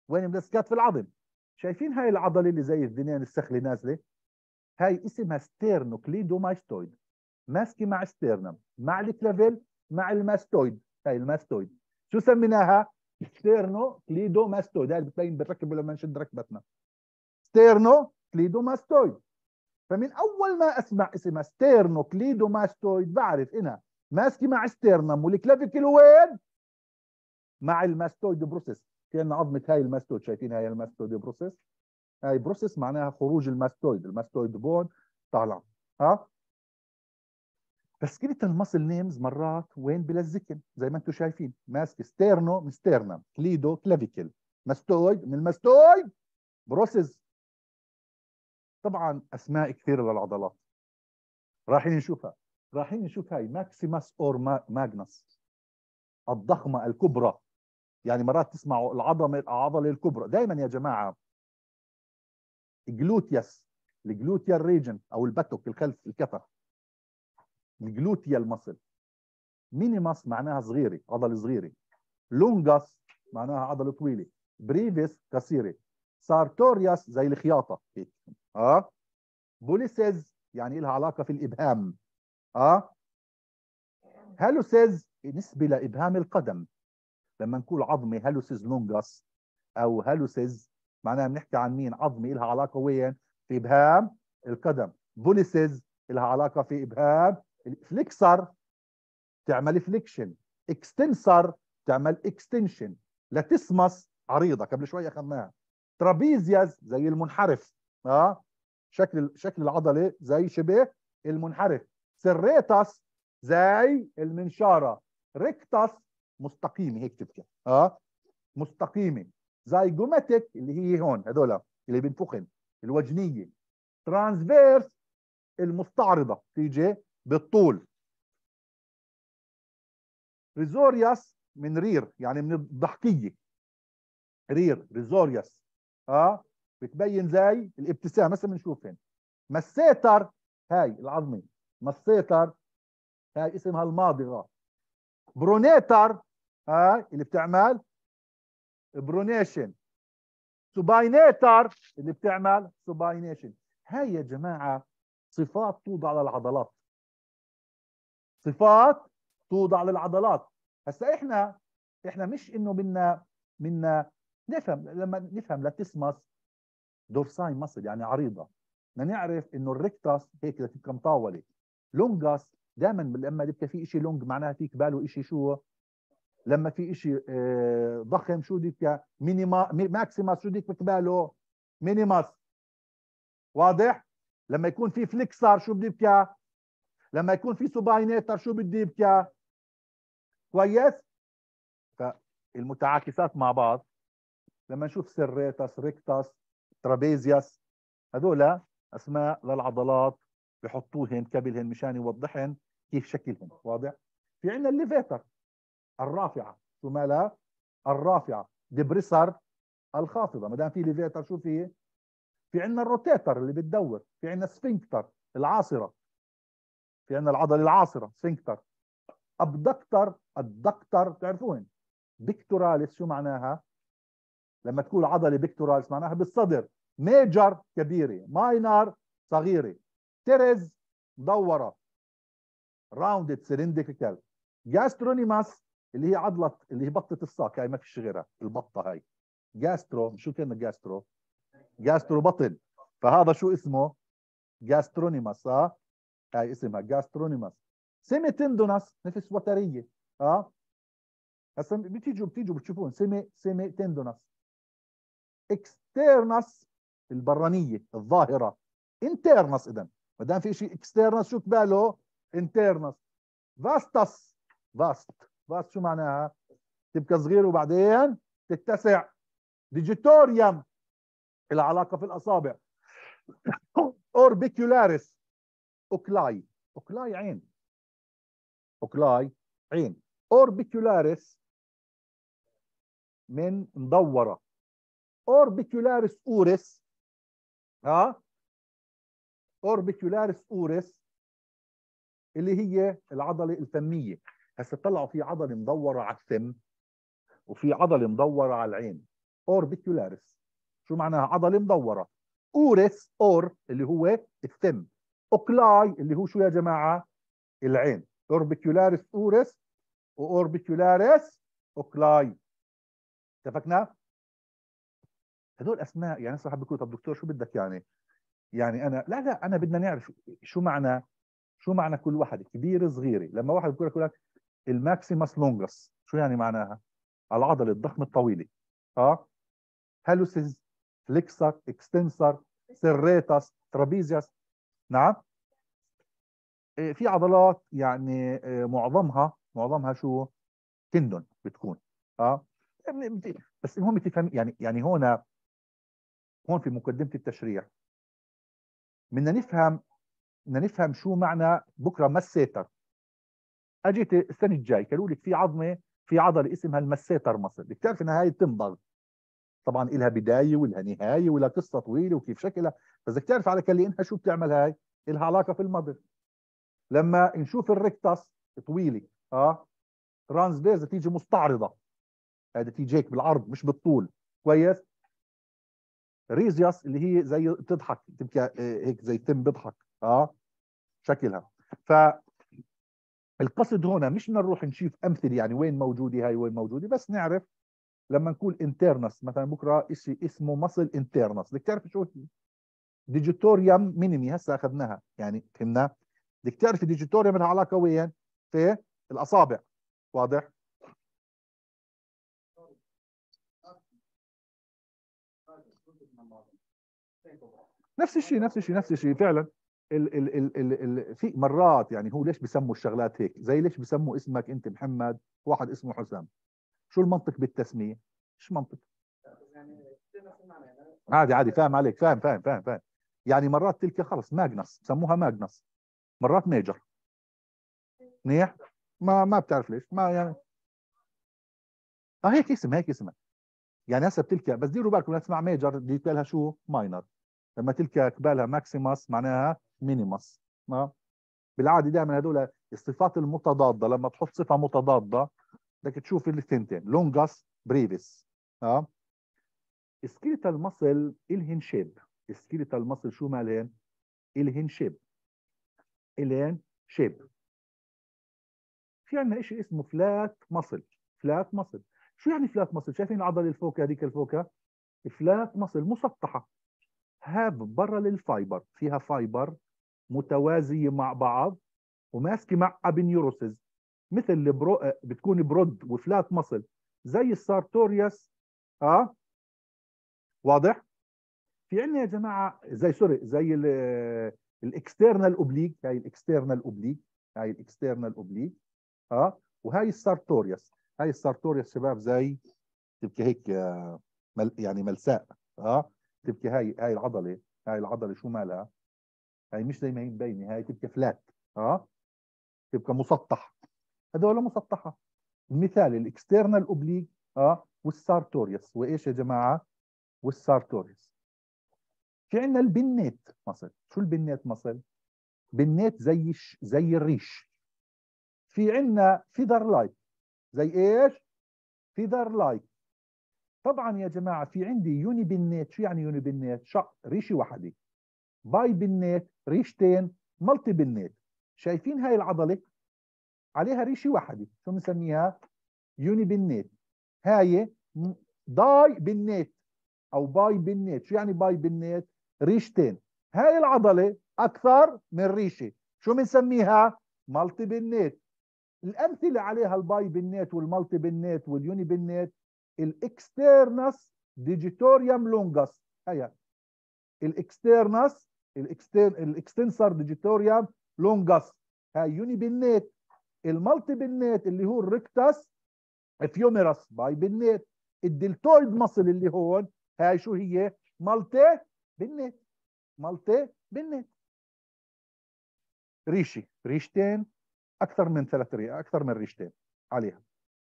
[SPEAKER 1] وين ملزكات في العظم شايفين هاي العضله اللي زي الذنين السخله نازله هاي اسمها ستيرنوكليدومايستويد ماسكه مع ستيرنم مع الكلافيل مع الماستويد هاي الماستويد شو سميناها ستيرنو كليدو ماستوي ده بتبين بنركب ولا بنشد ركبتنا ستيرنو كليدو ماستوي فمن اول ما اسمع اسمها ستيرنو كليدو ماستويد بعرف انها ماسكه مع ستيرنم والكلافيكل وين؟ مع الماستويد بروسيس عندنا عظمه هاي الماستويد شايفين هاي الماستويد بروسيس هاي بروسيس معناها خروج الماستويد الماستويد بون طالع ها فالسكريتال ماسل نيمز مرات وين بلزكن زي ما انتم شايفين ماسك ستيرنو من ستيرنم كليدو كلافيكل ماستويد من الماستويد بروسز طبعا اسماء كثيره للعضلات رايحين نشوفها رايحين نشوف هاي ماكسيماس اور ماجنس الضخمه الكبرى يعني مرات تسمعوا العظمه العضله الكبرى دائما يا جماعه جلوتيس الجلوتيال ريجن او البتوك الخلف الكفه الجلوتيال ماسل مينيماس معناها صغيره عضله صغيره لونجاس معناها عضله طويله بريفيس قصيره سارتورياس زي الخياطه هيك اه بوليسز يعني لها علاقه في الابهام اه هالوسز نسبه لابهام القدم لما نقول عظمه هالوسز لونجاس او هالوسز معناها بنحكي عن مين عظمه لها علاقه وين في ابهام القدم بوليسز لها علاقه في ابهام فليكسر تعمل فليكشن اكستنسر تعمل اكستنشن لتسمس عريضه قبل شويه اخذناها ترابيزياز زي المنحرف اه شكل شكل العضله زي شبه المنحرف سريتاس زي المنشاره ريكتاس مستقيمه هيك تبكي اه مستقيمه زيجوماتيك اللي هي هون هذول اللي بينفخن الوجنيه ترانسفيرس المستعرضه تيجي بالطول ريزورياس من رير يعني من الضحكيه رير ريزورياس اه بتبين زي الابتسام مثلا بنشوف هنا مسيتر هاي العظمه مسيتر هاي اسمها الماضغه آه. برونيتر هاي اللي بتعمل برونيشن سوباينيتر اللي بتعمل سوباينيشن هاي يا جماعه صفات توضع على العضلات صفات توضع للعضلات هسا احنا احنا مش انه بدنا بدنا نفهم لما نفهم لتسمس دورساي مصل يعني عريضه بدنا نعرف انه الريكتاس هيك بدها مطاوله لونجاس دائما لما يبقى في شيء لونج معناها في باله شيء شو لما في شيء آه، ضخم شو بدك مينيما ماكسيماس شو بدك بكباله مينيماس واضح لما يكون في فليكسر شو بدك لما يكون في سوباينيتر شو بدي بكى كويس فالمتعاكسات مع بعض لما نشوف سريتس ريكتس ترابيزياس هذول اسماء للعضلات بحطوهن كبلهن مشان يوضحن كيف شكلهن واضح في عندنا الليفيتر الرافعه شو مالها الرافعه ديبريسر الخافضه ما دام في ليفيتر شو في في عندنا الروتيتر اللي بتدور في عندنا سفنكتر العاصره في عندنا العضله العاصره سنكتر ابدكتر الدكتر بتعرفون بكتوراليس شو معناها؟ لما تقول عضله بكتوراليس معناها بالصدر ميجر كبيره ماينر صغيره ترز مدوره راوندد سيلندريكال جاسترونيماس اللي هي عضله اللي هي بطه الساق هاي ما فيش غيرها البطه هاي جاسترو شو كلمه جاسترو؟ جاسترو بطن فهذا شو اسمه؟ جاسترونيماس اه هاي اسمها جاسترونيماس سمي تندونس نفس وتريه اه هسه بتيجوا بتيجوا بتشوفون سمي سمي تندونس اكسترنس البرانيه الظاهره انترنس اذا ما دام في شيء اكسترنس شو تباله انترنس فاستس فاست فاست شو معناها تبقى صغير وبعدين تتسع ديجيتوريوم العلاقه في الاصابع اوربيكولاريس اوكلاي اوكلاي عين اوكلاي عين اوربيكولاريس من مدوره اوربيكولاريس اورس ها اوربيكولاريس اورس اللي هي العضله الفميه هسه طلعوا في عضله مدوره على الفم وفي عضله مدوره على العين اوربيكولاريس شو معناها عضله مدوره اورس اور اللي هو الفم اوكلاي اللي هو شو يا جماعه العين اوربيكولاريس اورس واوربيكولاريس اوكلاي اتفقنا هذول اسماء يعني صاحب بيقول طب دكتور شو بدك يعني يعني انا لا لا انا بدنا نعرف شو معنى شو معنى كل واحد كبيره صغيره لما واحد بيقول لك الماكسيمس لونجس شو يعني معناها العضله الضخمه الطويله اه هالوسيز فليكسر اكستنسر سيريتاس ترابيزياس نعم آه، في عضلات يعني آه، معظمها معظمها شو تندن بتكون اه يعني بس المهم تفهم يعني يعني هون هون في مقدمه التشريع بدنا نفهم بدنا نفهم شو معنى بكره مسيتر اجيت السنه الجاي قالوا لك في عظمه في عضله اسمها المسيتر مصر بدك تعرف انها هاي بتمضغ طبعا إلها بداية ولها نهاية ولها قصة طويلة وكيف شكلها فإذا تعرف على إنها شو بتعمل هاي إلها علاقة في المضغ لما نشوف الريكتس طويلة اه ترانس بيز تيجي مستعرضة هذا تيجي هيك بالعرض مش بالطول كويس ريزياس اللي هي زي بتضحك تبكي آه، هيك زي تم بيضحك اه شكلها ف القصد هنا مش بدنا نروح نشوف امثله يعني وين موجوده هاي وين موجوده بس نعرف لما نقول انترنس مثلا بكره شيء اسمه مصل انترنس بدك تعرف شو هي ديجيتوريوم مينيمي هسه اخذناها يعني فهمنا بدك تعرف ديجيتوريوم لها علاقه وين في الاصابع واضح نفس الشيء نفس الشيء نفس الشيء فعلا ال ال ال ال ال في مرات يعني هو ليش بسموا الشغلات هيك زي ليش بسموا اسمك انت محمد واحد اسمه حسام شو المنطق بالتسميه؟ ايش منطق؟ يعني يعني، عادي عادي فاهم عليك فاهم فاهم فاهم فاهم يعني مرات تلك خلص ماجنس بسموها ماجنس مرات ميجر منيح ما ما بتعرف ليش ما يعني اه هيك اسم هيك اسمها يعني هسه بتلك بس ديروا بالكم لما تسمع ميجر دي بالها شو ماينر لما تلك قبالها ماكسيماس معناها مينيماس بالعاده دائما هذول الصفات المتضاده لما تحط صفه متضاده بدك تشوف الثنتين لونجاس بريفيس اه سكيلتال ماسل الهن شيب سكيلتال ماسل شو مالهن؟ الهن شيب الهن شيب في عندنا شيء اسمه فلات ماسل فلات ماسل شو يعني فلات ماسل؟ شايفين العضله الفوكه هذيك الفوكه؟ فلات ماسل مسطحه هاب برا للفايبر فيها فايبر متوازيه مع بعض وماسكه مع ابنيوروسز مثل برو... آه، بتكون برود وفلات مصل زي السارتوريوس اه واضح في عندنا يا جماعه زي سوري زي آه، الاكسترنال اوبليك هاي الاكسترنال اوبليك هاي الاكسترنال اوبليك اه وهي السارتوريوس هاي السارتوريوس شباب زي تبكي هيك آه، مل يعني ملساء اه تبكي هاي هاي العضله هاي العضله شو مالها هاي مش زي ما هي مبينه هاي تبكي فلات اه تبكي مسطح هذول مسطحه المثال الاكسترنال اوبليك اه والسارتوريس وايش يا جماعه والسارتوريس في عندنا البنيت مصل شو البنيت مصل بنيت زي الش... زي الريش في عندنا فيدر لايك زي ايش فيدر لايك طبعا يا جماعه في عندي يوني بنيت شو يعني يوني بنيت شق ريشه وحده باي بنيت ريشتين ملتي بنيت شايفين هاي العضله عليها ريشه واحده شو بنسميها يوني بنيت هاي داي بنيت او باي بنيت شو يعني باي بنيت ريشتين هاي العضله اكثر من ريشه شو بنسميها مالتي بنيت الامثله عليها الباي بنيت والمالتي بنيت واليوني بنيت الاكسترنس ديجيتوريوم لونجس هيا الاكسترنس الاكستنسر ديجيتوريوم لونجس هاي يوني بنيت المالتي بنيت اللي هو الريكتاس فيوميراس باي بنيت الدلتويد مصل اللي هون هاي شو هي مالتي بنيت مالتي بنيت ريشه ريشتين اكثر من ثلاث ري اكثر من ريشتين عليها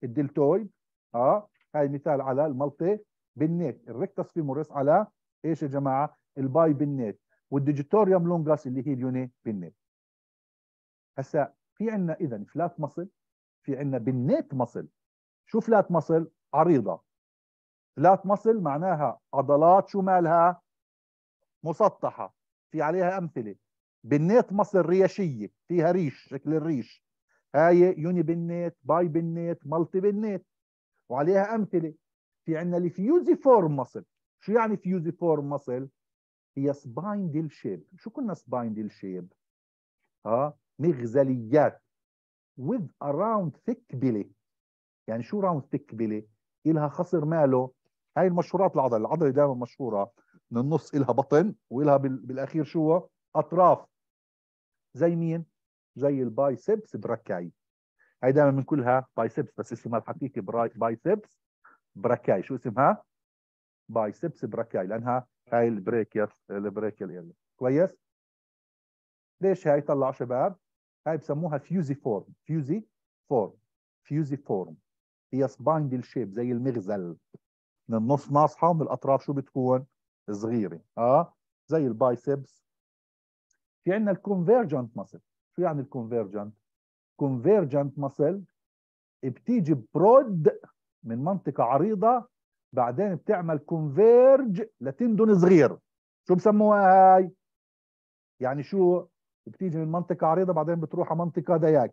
[SPEAKER 1] الدلتويد اه هاي مثال على المالتي بنيت الريكتاس فيموريس على ايش يا جماعه الباي بنيت والديجيتوريوم لونجاس اللي هي اليوني بنيت هسا في عندنا اذا فلات مصل في عندنا بنيت مصل شو فلات مصل عريضه فلات مصل معناها عضلات شو مالها مسطحه في عليها امثله بنيت مصل ريشيه فيها ريش شكل الريش هاي يوني بنيت باي بنيت مالتي بنيت وعليها امثله في عندنا الفيوزيفورم مصل شو يعني فيوزيفورم مصل هي ديل شيب شو كنا ديل شيب ها مغزليات with a round thick belly يعني شو round thick belly؟ إلها خصر ماله هاي المشهورات العضلة العضلة دائما مشهورة من النص إلها بطن وإلها بالأخير شو أطراف زي مين؟ زي البايسبس براكاي هاي دائما من كلها بايسبس بس اسمها الحقيقي بايسبس براكاي شو اسمها؟ بايسبس براكاي لأنها هاي البريكيال البريكيال كويس؟ ليش هاي طلعوا شباب؟ هاي بسموها فيوزي فورم فيوزي فورم فيوزي فورم هي سبايندل شيب زي المغزل من النص ناصحه ومن الاطراف شو بتكون صغيره اه زي البايسبس في عندنا الكونفيرجنت ماسل شو يعني الكونفيرجنت كونفيرجنت ماسل بتيجي برود من منطقه عريضه بعدين بتعمل كونفيرج لتندون صغير شو بسموها هاي يعني شو بتيجي من منطقه عريضه بعدين بتروح على منطقه ضيق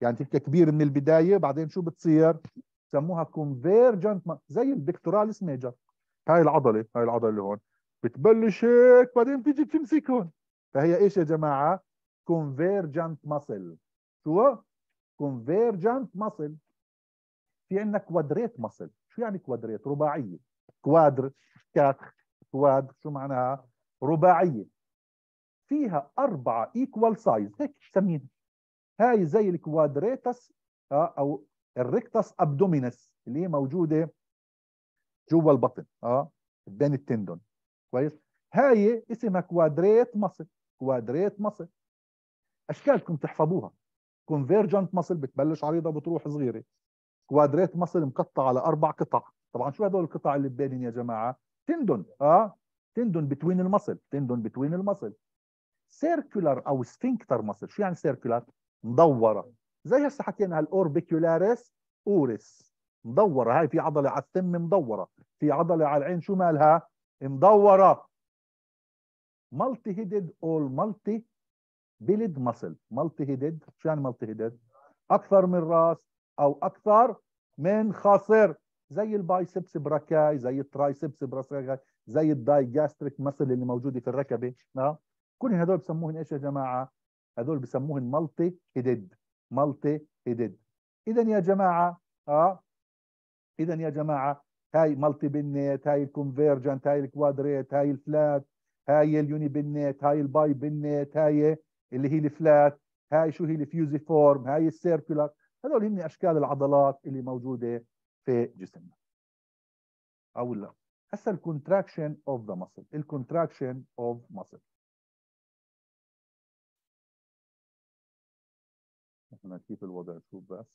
[SPEAKER 1] يعني تبقى كبير من البدايه بعدين شو بتصير؟ سموها كونفيرجنت زي البكتوراليس ميجر هاي العضله هاي العضله اللي هون بتبلش هيك بعدين بتيجي بتمسك هون فهي ايش يا جماعه؟ كونفيرجنت ماسل شو؟ كونفيرجنت ماسل في عندنا كوادريت ماسل شو يعني كوادريت؟ رباعيه كوادر كاتخ كوادر شو معناها؟ رباعيه فيها أربعة إيكوال سايز هيك سمينها هاي زي الكوادريتس آه أو الريكتس أبدومينس اللي هي موجودة جوا البطن اه بين التندون كويس هاي اسمها كوادريت مصل كوادريت مصل اشكالكم تحفظوها كونفيرجنت مصل بتبلش عريضه بتروح صغيره كوادريت مصل مقطع على اربع قطع طبعا شو هدول القطع اللي بينهم يا جماعه تندون اه تندون بتوين المصل تندون بتوين المصل سيركولار او سفنكتر مصر شو يعني سيركولار مدوره زي هسه حكينا الاوربيكولاريس اوريس مدوره هاي في عضله على الثم مدوره في عضله على العين شو مالها مدوره مالتي هيدد اول مالتي بيلد ماسل مالتي هيدد شو يعني مالتي هيدد اكثر من راس او اكثر من خاصر زي البايسبس براكاي زي الترايسبس براكاي زي الدايجاستريك ماسل اللي موجوده في الركبه نعم كل هذول بسموهن ايش يا جماعه؟ هذول بسموهن مالتي هيدد مالتي هيدد اذا يا جماعه اه اذا يا جماعه هاي مالتي بنت هاي الكونفيرجنت هاي الكوادريت هاي الفلات هاي اليوني بنت هاي الباي بنت هاي اللي هي الفلات هاي شو هي الفيوزيفورم هاي السيركولر هذول هن اشكال العضلات اللي موجوده في جسمنا او لا هسه الكونتراكشن اوف ذا ماسل الكونتراكشن اوف ماسل
[SPEAKER 2] انا كيف الوضع شوف بس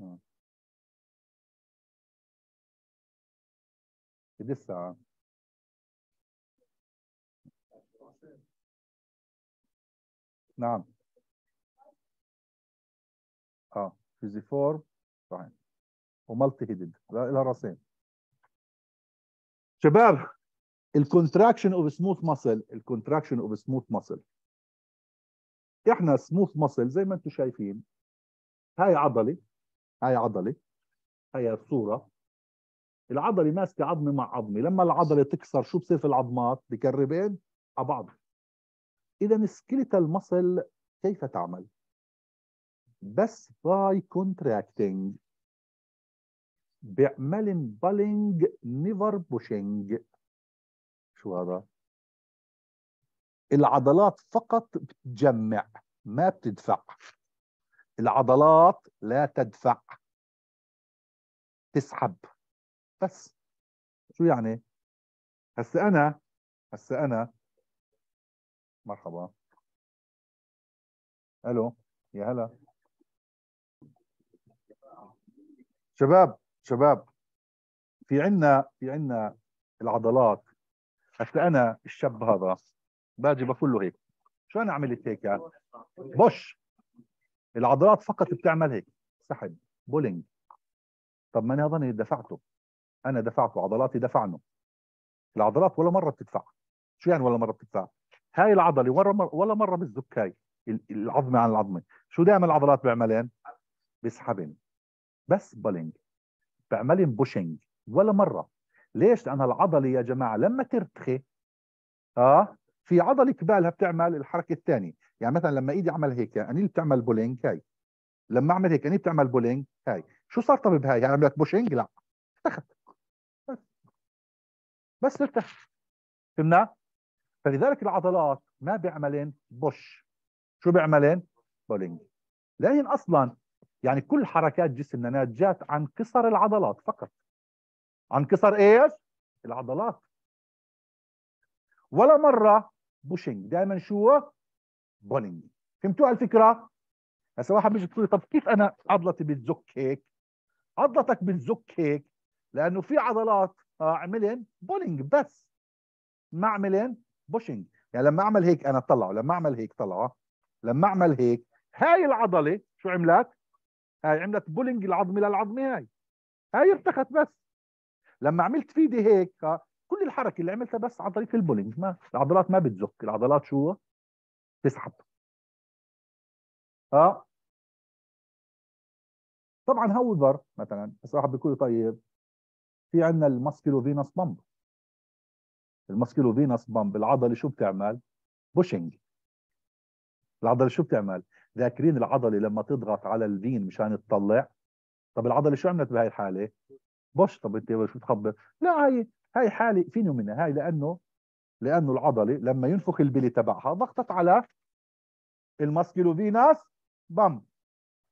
[SPEAKER 2] آه. قد الساعة؟ نعم اه فيزيفورم صحيح
[SPEAKER 1] ومالتي هيدد لها راسين شباب الكونتراكشن اوف سموث ماسل الكونتراكشن اوف سموث ماسل احنا سموث ماسل زي ما انتم شايفين هاي عضله هاي عضله هاي الصوره العضله ماسكه عظمه مع عظمه لما العضله تكسر شو بصير في العظمات بكربين إيه؟ على بعض اذا السكيليتال ماسل كيف تعمل بس باي كونتراكتنج بيعمل بالينج نيفر بوشينج شو هذا العضلات فقط بتجمع ما بتدفع العضلات لا تدفع
[SPEAKER 2] تسحب بس شو يعني هسه انا هسه انا مرحبا
[SPEAKER 1] الو يا هلا شباب شباب في عنا في عنا العضلات اصل انا الشاب هذا باجي بقول له هيك شو انا عملت هيك بوش العضلات فقط بتعمل هيك سحب بولينج طب ما انا اظن دفعته انا دفعته عضلاتي دفعنه العضلات ولا مره بتدفع شو يعني ولا مره بتدفع هاي العضله ولا مره ولا مره هاي العظمه عن العظمه شو دائما العضلات بيعملين بسحبن بس بولينج بعملن بوشينج ولا مره ليش لأن العضله يا جماعه لما ترتخي اه في عضله كبالها بتعمل الحركه الثانيه يعني مثلا لما ايدي اعمل هيك أني يعني اللي بتعمل بولينج هاي لما اعمل هيك أني يعني بتعمل بولينج هاي شو صار طب بهاي يعني عملت بوشينج لا ارتخت بس, بس ارتخت فهمنا فلذلك العضلات ما بيعملن بوش شو بيعملن بولينج لان اصلا يعني كل حركات جسمنا ناتجات عن قصر العضلات فقط انكسر ايش؟ العضلات ولا مره بوشنج دائما شو؟ بولينج فهمتوا على الفكره؟ هسا واحد بيجي بيقول طب كيف انا عضلتي بتزك هيك؟ عضلتك بتزك هيك لانه في عضلات عملن بولينج بس ما عملن بوشنج يعني لما اعمل هيك انا طلع لما اعمل هيك طلع لما اعمل هيك هاي العضله شو عملت؟ هاي عملت بولينج العظمي للعظمه هاي هاي ارتخت بس لما عملت فيدي هيك كل الحركه اللي عملتها بس عن طريق البولينج ما العضلات ما بتزق العضلات شو تسحب
[SPEAKER 2] اه طبعا هو مثلا
[SPEAKER 1] بس واحد بيقول طيب في عندنا الماسكيلو فينس بامب الماسكيلو فينس بامب العضله شو بتعمل؟ بوشنج العضله شو بتعمل؟ ذاكرين العضله لما تضغط على الفين مشان تطلع طب العضله شو عملت بهي الحاله؟ بوش طب انت شو تخبر لا هاي هاي حاله فينو منها هاي لانه لانه العضله لما ينفخ البلي تبعها ضغطت على الماسكيلو فيناس بام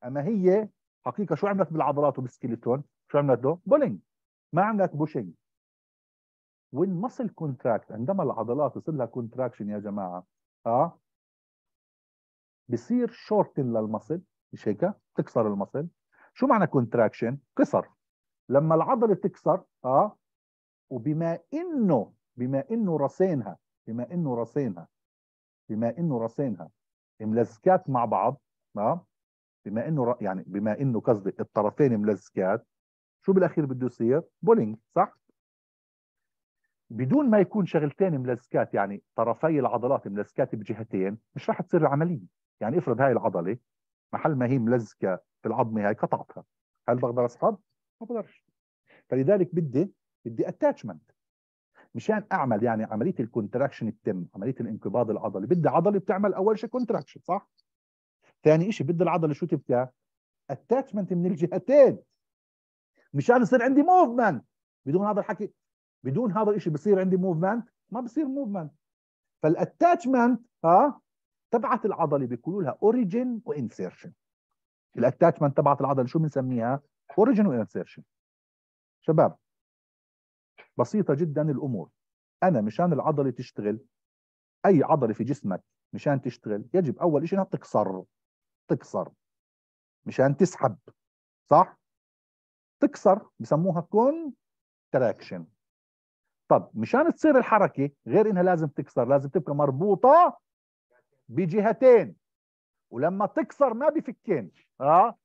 [SPEAKER 1] اما هي حقيقه شو عملت بالعضلات وبالسكيلتون شو عملت له بولينج ما عملت بوشينج والمسل كونتراكت عندما العضلات يصير لها كونتراكشن يا جماعه اه بصير شورتن للمسل مش هيك؟ تكسر المسل شو معنى كونتراكشن؟ قصر لما العضله تكسر اه وبما انه بما انه راسينها بما انه راسينها بما انه راسينها ملزكات مع بعض اه بما انه يعني بما انه قصدي الطرفين ملزكات شو بالاخير بده يصير؟ بولينج صح؟ بدون ما يكون شغلتين ملزكات يعني طرفي العضلات ملزكات بجهتين مش راح تصير العمليه، يعني افرض هاي العضله محل ما هي ملزكه في العظمه هاي قطعتها، هل بقدر اسحب؟ ما بقدرش فلذلك بدي بدي اتاتشمنت مشان اعمل يعني عمليه الكونتراكشن تتم عمليه الانقباض العضلي بدي عضله بتعمل اول شيء كونتراكشن صح ثاني شيء بدي العضله شو تبقى اتاتشمنت من الجهتين مشان يصير عندي موفمنت بدون هذا الحكي بدون هذا الشيء بصير عندي موفمنت ما بصير موفمنت فالاتاتشمنت ها تبعت العضله بيقولوا لها اوريجن وانسيرشن الاتاتشمنت تبعت العضله شو بنسميها اوريجن وانسيرشن شباب بسيطه جدا الامور انا مشان العضله تشتغل اي عضله في جسمك مشان تشتغل يجب اول شيء انها تكسر تكسر مشان تسحب صح تكسر بسموها كون تراكشن طب مشان تصير الحركه غير انها لازم تكسر لازم تبقى مربوطه بجهتين ولما تكسر ما بفكين اه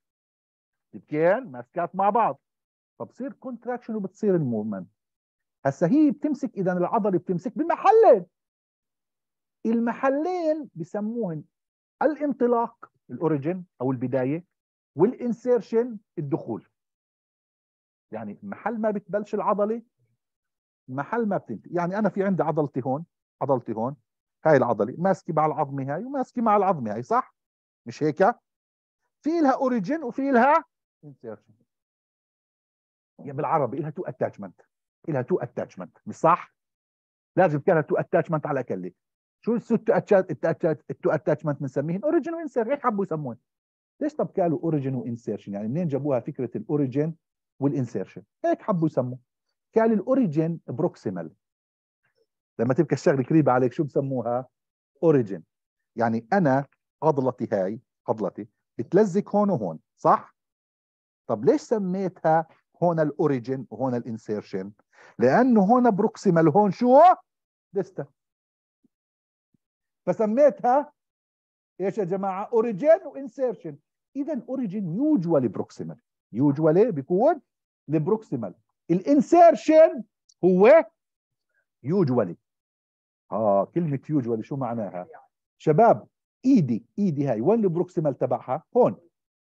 [SPEAKER 1] دبكان ماسكات مع بعض فبصير كونتراكشن وبتصير الموفمنت هسا هي بتمسك اذا العضله بتمسك بمحلين المحلين بسموهن الانطلاق الاوريجن او البدايه والانسيرشن الدخول يعني محل ما بتبلش العضله محل ما بتنتهي يعني انا في عندي عضلتي هون عضلتي هون هاي العضله ماسكه مع العظمه هاي وماسكه مع العظمه هاي صح مش هيك في لها اوريجن وفي لها insertion بالعربي لها تو اتاتشمنت لها تو اتاتشمنت مش صح؟ لازم كانت تو اتاتشمنت على كلي شو السو التو اتاتشمنت بنسميهن اوريجن وانسيرشن هيك حبوا يسمون ليش طب قالوا اوريجن وانسيرشن يعني منين جابوها فكره الاوريجن والانسيرشن هيك حبوا يسموه قال الاوريجن بروكسيمال لما تبقى الشغله قريبه عليك شو بسموها؟ اوريجن يعني انا عضلتي هاي عضلتي بتلزق هون وهون صح؟ طب ليش سميتها هون الاوريجن وهون الانسيرشن لانه هون بروكسيمال هون شو ديستا فسميتها ايش يا جماعه اوريجن وانسيرشن اذا اوريجن يوجوالي بروكسيمال يوجوالي بيكون لبروكسيمال الانسيرشن هو يوجوالي اه كلمه يوجوالي شو معناها شباب ايدي ايدي هاي وين البروكسيمال تبعها هون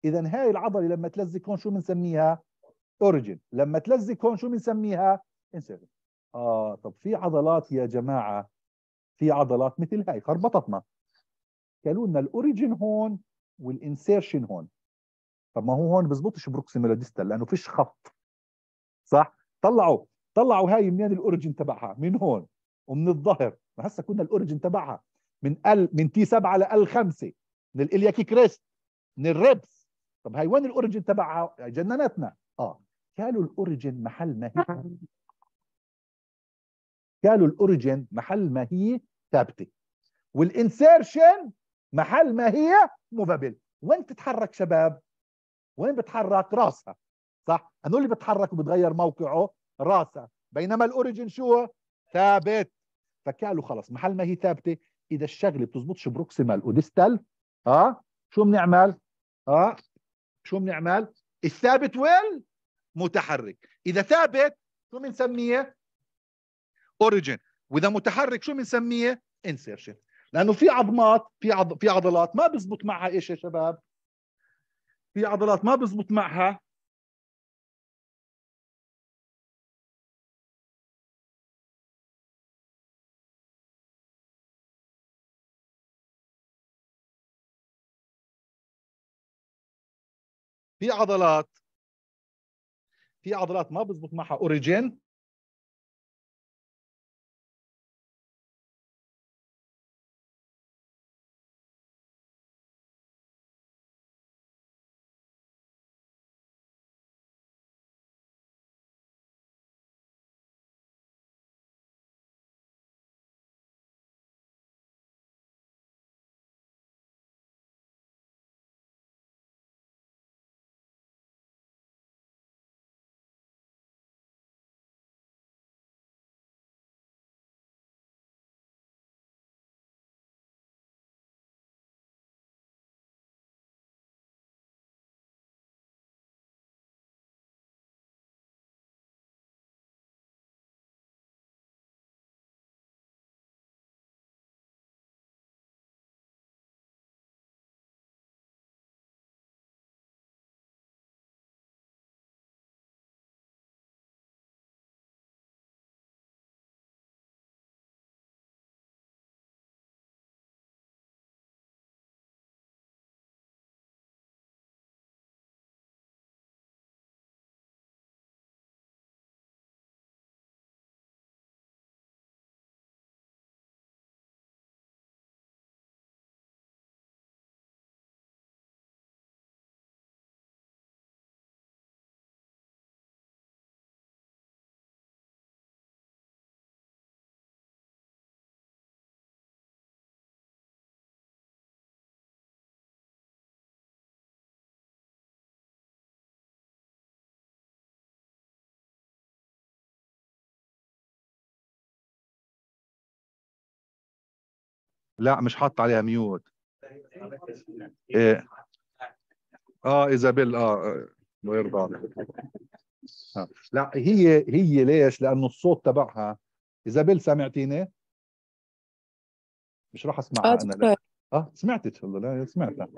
[SPEAKER 1] اذا هاي العضله لما تلزق هون شو بنسميها اوريجن لما تلزق هون شو بنسميها انسيرشن اه طب في عضلات يا جماعه في عضلات مثل هاي خربطتنا قالوا لنا الاوريجن هون والانسيرشن هون طب ما هو هون بزبطش بروكسيمال ديستال لانه فيش خط صح طلعوا طلعوا هاي منين الاوريجن تبعها من هون ومن الظهر ما هسه كنا الاوريجن تبعها من ال من تي 7 ل ال 5 من الالياكي كريست من الريبس طب هي وين الاوريجن تبعها جننتنا اه قالوا الاوريجن محل ما هي قالوا الاوريجن محل ما هي ثابته والانسيرشن محل ما هي موفابل وين تتحرك شباب وين بتحرك راسها صح هنقول اللي بتحرك وبتغير موقعه راسها بينما الاوريجن شو ثابت فقالوا خلص محل ما هي ثابته اذا الشغله بتزبطش بروكسيمال وديستال اه شو بنعمل اه شو بنعمل الثابت والمتحرك اذا ثابت شو بنسميه اوريجين واذا متحرك شو بنسميه انسيرشن لانه في عظمات في عض... في عضلات ما بزبط معها ايش يا شباب في عضلات ما بزبط معها
[SPEAKER 2] في عضلات في عضلات ما بزبط معها اوريجين
[SPEAKER 1] لا مش حاط عليها ميوت إيه. إيه. اه ايزابيل اه, آه، الله يرضى آه، لا هي هي ليش؟ لانه الصوت تبعها ايزابيل سامعتيني؟ مش راح اسمعها آه، انا لا. اه سمعتك والله لا سمعتها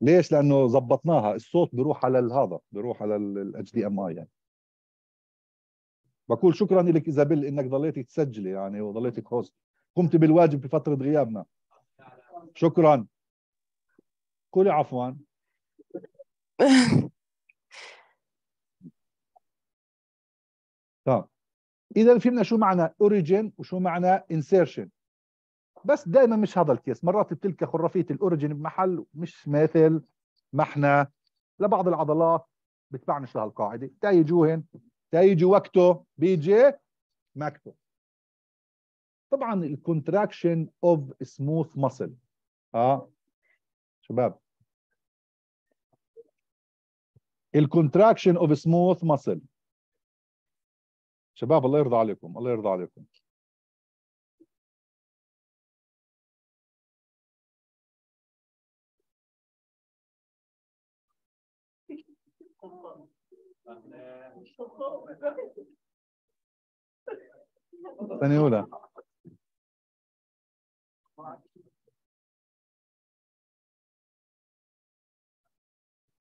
[SPEAKER 1] ليش؟ لانه زبطناها الصوت بروح على هذا بروح على الاتش دي ام اي يعني بقول شكرا لك ايزابيل انك ضليتي تسجلي يعني وضليتك هوست قمت بالواجب في فترة غيابنا شكرا قولي عفوا طب اذا فهمنا شو معنى اوريجين وشو معنى انسيرشن بس دائما مش هذا الكيس مرات بتلك خرافيه الاوريجين بمحل مش مثل ما احنا لبعض العضلات بتبعنش لهالقاعده تا يجوهن تا يجي وقته بيجي مكتب طبعا الكونتراكشن اوف سموث ماسل اه شباب الكونتراكشن اوف سموث ماسل
[SPEAKER 2] شباب الله يرضى عليكم الله يرضى عليكم ثانية أولى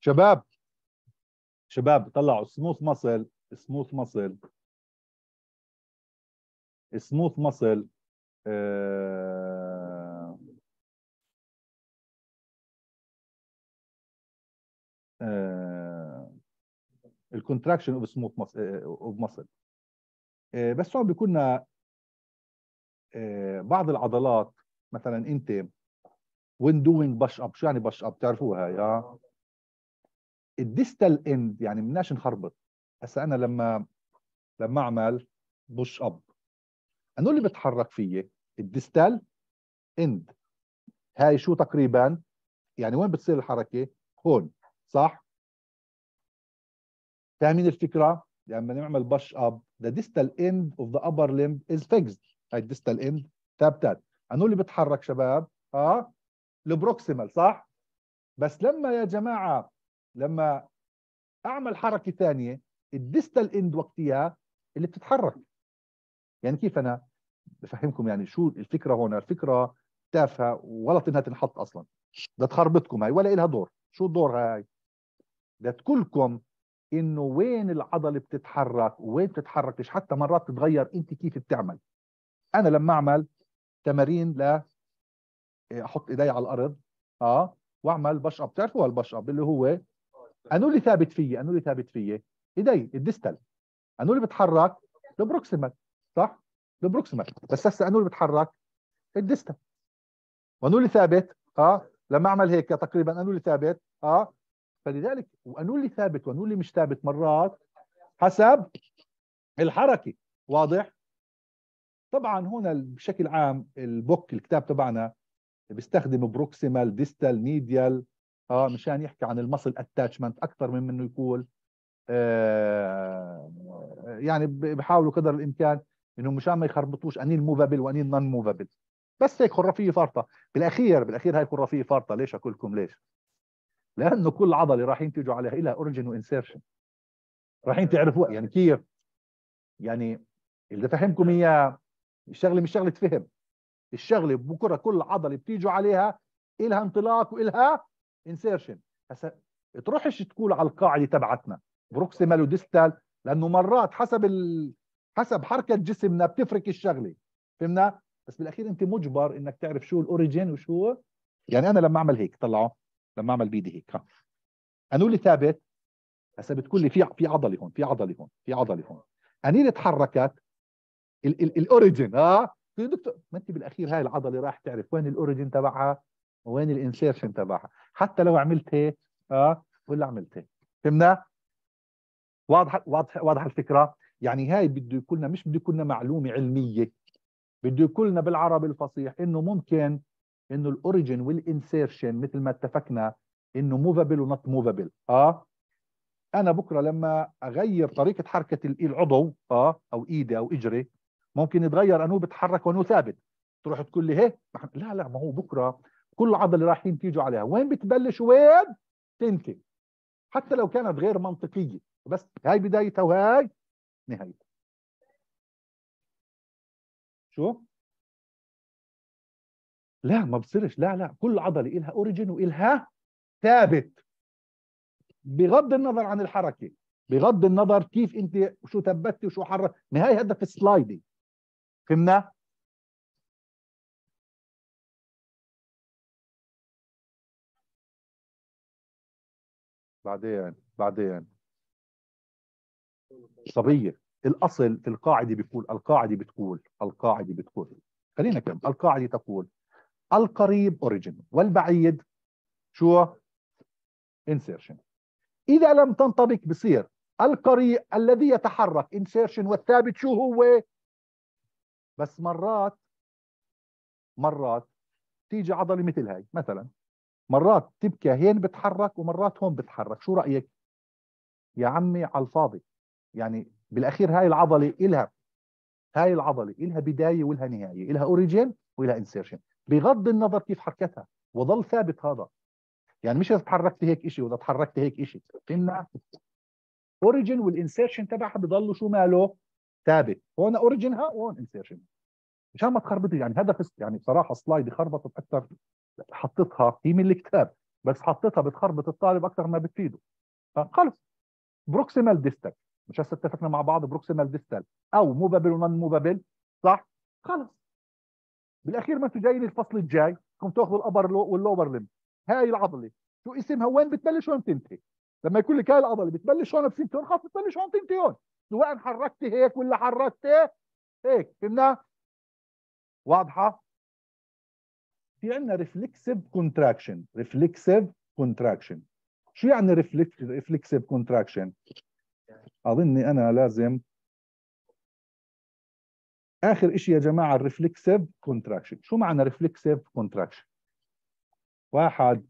[SPEAKER 2] شباب شباب طلعوا سموث مصل سموث مصل سموث مصل آه الكونتراكشن اوف
[SPEAKER 1] سموث اوف مصل بس هون بيكون آه، بعض العضلات مثلا انت وين دوينج باش اب شو يعني باش اب بتعرفوها يا الديستال اند يعني بدناش نخربط هسا انا لما لما اعمل بوش اب انو اللي بتحرك فيه الديستال اند هاي شو تقريبا يعني وين بتصير الحركه هون صح فاهمين الفكره لما يعني نعمل بش اب the distal end of the upper limb is fixed هاي الديستال اند ثابتات انو اللي بتحرك شباب اه البروكسيمال صح بس لما يا جماعه لما اعمل حركه ثانيه الديستال اند وقتها اللي بتتحرك يعني كيف انا بفهمكم يعني شو الفكره هون الفكره تافهه ولا طيب انها تنحط اصلا بدها تخربطكم هاي ولا إلها دور شو دورها هاي بدها تقولكم انه وين العضله بتتحرك وين بتتحرك حتى مرات تتغير انت كيف بتعمل انا لما اعمل تمارين ل احط ايدي على الارض اه واعمل بش اب بتعرفوا البش اب اللي هو انو اللي ثابت فيه انو اللي ثابت فيه ايدي الديستال انو اللي بتحرك البروكسيمال صح البروكسيمال بس هسه انو اللي بتحرك الديستال وانو اللي ثابت اه لما اعمل هيك تقريبا انو اللي ثابت اه فلذلك وانو اللي ثابت وانو اللي مش ثابت مرات حسب الحركه واضح طبعا هنا بشكل عام البوك الكتاب تبعنا بيستخدم بروكسيمال ديستال ميديال اه مشان يحكي عن المصل اتاتشمنت اكثر من انه يقول آه يعني بحاولوا قدر الامكان انه مشان ما يخربطوش انين موفابل وانين نون موفابل بس هيك خرافيه فارطه بالاخير بالاخير هاي خرافيه فارطه ليش اقول لكم ليش؟ لانه كل عضله راح ينتجوا عليها لها اوريجن وانسيرشن رايحين تعرفوا يعني كيف يعني اللي فهمكم اياه الشغله مش شغله فهم الشغله بكره كل عضله بتيجوا عليها إلها انطلاق وإلها انسيرشن هسا تروحش تقول على القاعده تبعتنا بروكسيمال وديستال لانه مرات حسب ال... حسب حركه جسمنا بتفرك الشغله فهمنا بس بالاخير انت مجبر انك تعرف شو الاوريجين وشو يعني انا لما اعمل هيك طلعوا لما اعمل بيدي هيك ها انولي ثابت هسا بتقول لي في في عضله هون في عضله هون في عضله هون انيلة تحركت الاوريجين ها دكتور ما انت بالاخير هاي العضله راح تعرف وين الاوريجين تبعها وين الانسيرشن تبعها حتى لو عملت هيك اه ولا عملت هيك فهمنا واضح واضح واضح الفكره يعني هاي بده يكون لنا مش بده يكون لنا معلومه علميه بده يكون لنا بالعربي الفصيح انه ممكن انه الاوريجن والانسيرشن مثل ما اتفقنا انه موفابل ونوت موفابل اه انا بكره لما اغير طريقه حركه العضو اه او ايدي او اجري ممكن يتغير انه بتحرك وانه ثابت تروح تقول لي هيك لا لا ما هو بكره كل عضله راح تيجوا عليها وين بتبلش وين تنتهي حتى لو كانت غير منطقيه بس هاي بدايتها وهاي نهايتها شو لا ما بصيرش لا لا كل عضله إلها اوريجن وإلها ثابت بغض النظر عن الحركه بغض النظر كيف انت شو ثبتتي وشو حركت ما هي هدف السلايدنج فهمنا بعدين يعني، بعدين يعني. صبيه الاصل في القاعده بيقول القاعده بتقول القاعده بتقول خلينا كم القاعده تقول القريب أوريجين والبعيد شو انسيرشن اذا لم تنطبق بصير القريب الذي يتحرك انسيرشن والثابت شو هو بس مرات مرات تيجي عضله مثل هاي مثلا مرات تبكي هين بتحرك ومرات هون بتحرك شو رايك يا عمي على الفاضي يعني بالاخير هاي العضله إلها هاي العضله إلها بدايه ولها نهايه إلها اوريجين ولها انسيرشن بغض النظر كيف حركتها وظل ثابت هذا يعني مش اذا تحركت هيك شيء واذا تحركت هيك شيء فهمنا اوريجين والانسيرشن تبعها بضلوا شو ماله ثابت هون اوريجينها وهون انسيرشن مشان ما تخربطي يعني هذا يعني بصراحه سلايد خربطت اكثر حطيتها من الكتاب بس حطيتها بتخربط الطالب اكثر ما بتفيده طيب خلص بروكسيمال ديستال مش هسه اتفقنا مع بعض بروكسيمال ديستال او موبابل ونون موبابل صح خلص بالاخير ما انتم جايين الفصل الجاي بدكم تاخذوا الابر واللوبر لم هاي العضله شو اسمها وين بتبلش وين بتنتهي لما يكون لك هاي العضله بتبلش هون بتنتهي هون خلص بتبلش هون بتنتهي هون سواء حركت هيك ولا حركت هيك فهمنا واضحه في عندنا ريفلكسيف كونتراكشن ريفلكسيف كونتراكشن شو يعني ريفلكسيف كونتراكشن اظني انا لازم اخر شيء يا جماعه الريفلكسيف كونتراكشن شو معنى ريفلكسيف كونتراكشن واحد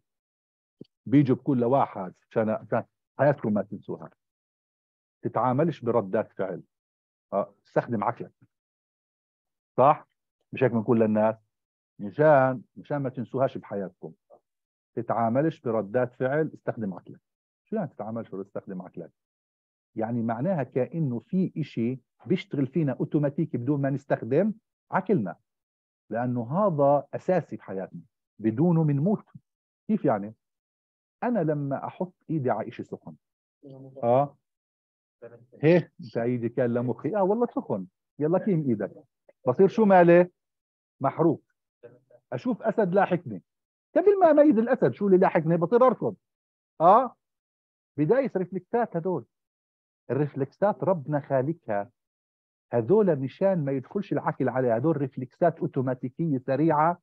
[SPEAKER 1] بيجي بكل واحد عشان حياتكم ما تنسوها تتعاملش بردات فعل آه، استخدم عقلك صح مش هيك بنقول للناس مشان مشان ما تنسوهاش بحياتكم تتعاملش بردات فعل استخدم عقلك شو يعني تتعاملش استخدم عقلك يعني معناها كانه في إشي بيشتغل فينا اوتوماتيكي بدون ما نستخدم عقلنا لانه هذا اساسي بحياتنا بدونه بنموت كيف يعني انا لما احط ايدي على شيء سخن اه هيك انت ايدي كان لمخي اه والله سخن يلا كيم ايدك بصير شو مالي محروق اشوف اسد لاحقني طيب قبل ما اميز الاسد شو اللي لاحقني بصير اركض اه بدايه ريفلكسات هدول الريفلكسات ربنا خالقها هذول مشان ما يدخلش العقل عليها هذول ريفلكسات اوتوماتيكيه سريعه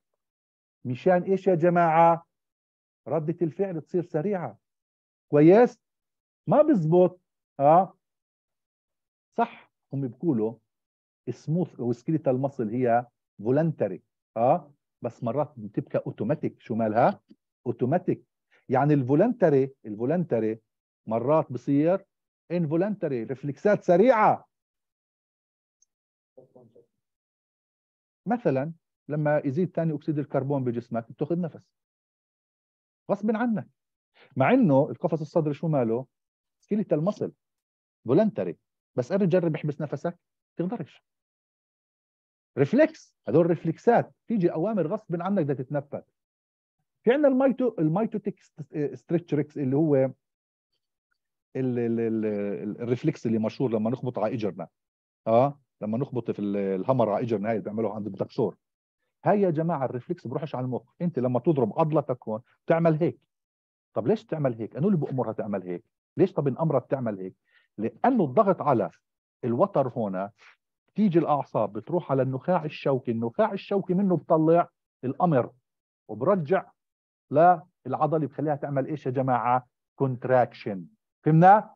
[SPEAKER 1] مشان ايش يا جماعه ردة الفعل تصير سريعة كويس ما بزبط اه صح هم بيقولوا سموث او المصل هي فولنتري اه بس مرات بتبقى اوتوماتيك شو مالها اوتوماتيك يعني الفولنتري الفولنتري مرات بصير انفولنتري ريفلكسات سريعه مثلا لما يزيد ثاني اكسيد الكربون بجسمك بتاخذ نفس غصب عنك مع انه القفص الصدري شو ماله؟ سكيليتال مصل فولنتري بس قبل تجرب يحبس نفسك تقدرش ريفلكس هذول ريفلكسات تيجي اوامر غصب عنك بدها تتنفذ في عندنا الميتو الميتوتيك ستريتشركس اللي هو الريفلكس اللي مشهور لما نخبط على اجرنا اه لما نخبط في الهمر على اجرنا هاي بيعملوها عند الدكتور هاي يا جماعه الريفلكس بروحش على المخ انت لما تضرب عضلتك هون بتعمل هيك طب ليش تعمل هيك انو اللي بامرها تعمل هيك ليش طب ان تعمل هيك لانه الضغط على الوتر هنا تيجي الاعصاب بتروح على النخاع الشوكي النخاع الشوكي منه بطلع الامر وبرجع للعضله بخليها تعمل ايش يا جماعه كونتراكشن فهمنا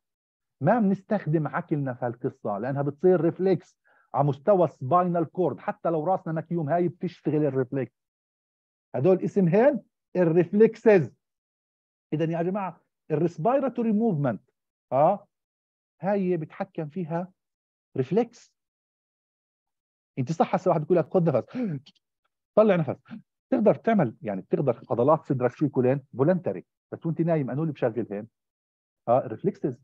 [SPEAKER 1] ما بنستخدم عقلنا في هالقصه لانها بتصير ريفلكس على مستوى سباينال كورد حتى لو راسنا مكيوم هاي بتشتغل الريفلكس هدول اسمهن الريفلكسز اذا يا جماعه الريسبيراتوري موفمنت اه هاي بتحكم فيها ريفلكس انت صح هسه واحد بيقول لك خذ نفس طلع نفس بتقدر تعمل يعني بتقدر عضلات صدرك شو يكونين فولنتري بس وانت نايم انو اللي بشغلهن اه ريفلكسز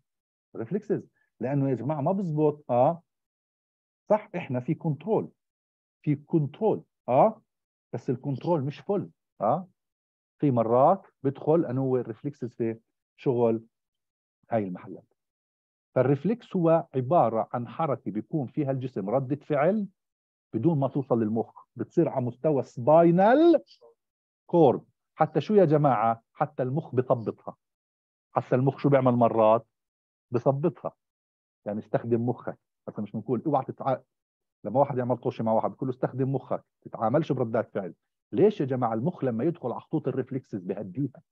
[SPEAKER 1] ريفلكسز لانه يا جماعه ما بزبط اه صح احنا في كنترول في كنترول اه بس الكنترول مش فل اه في مرات بدخل انو الريفلكسز في شغل هاي المحلات فالريفلكس هو عباره عن حركه بيكون فيها الجسم رده فعل بدون ما توصل للمخ بتصير على مستوى سباينال كورد حتى شو يا جماعه حتى المخ بيطبطها حتى المخ شو بيعمل مرات بيطبطها يعني استخدم مخك حتى مش بنقول اوعى تتع... لما واحد يعمل طوشه مع واحد بقول له استخدم مخك تتعاملش بردات فعل ليش يا جماعه المخ لما يدخل على خطوط الريفلكسز بهديها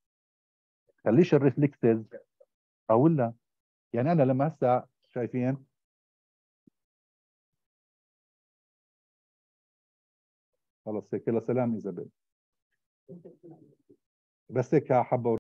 [SPEAKER 1] خليش الريفلكسز او لا يعني انا لما هسه شايفين
[SPEAKER 2] خلص هيك سلام ايزابيل بس هيك حابه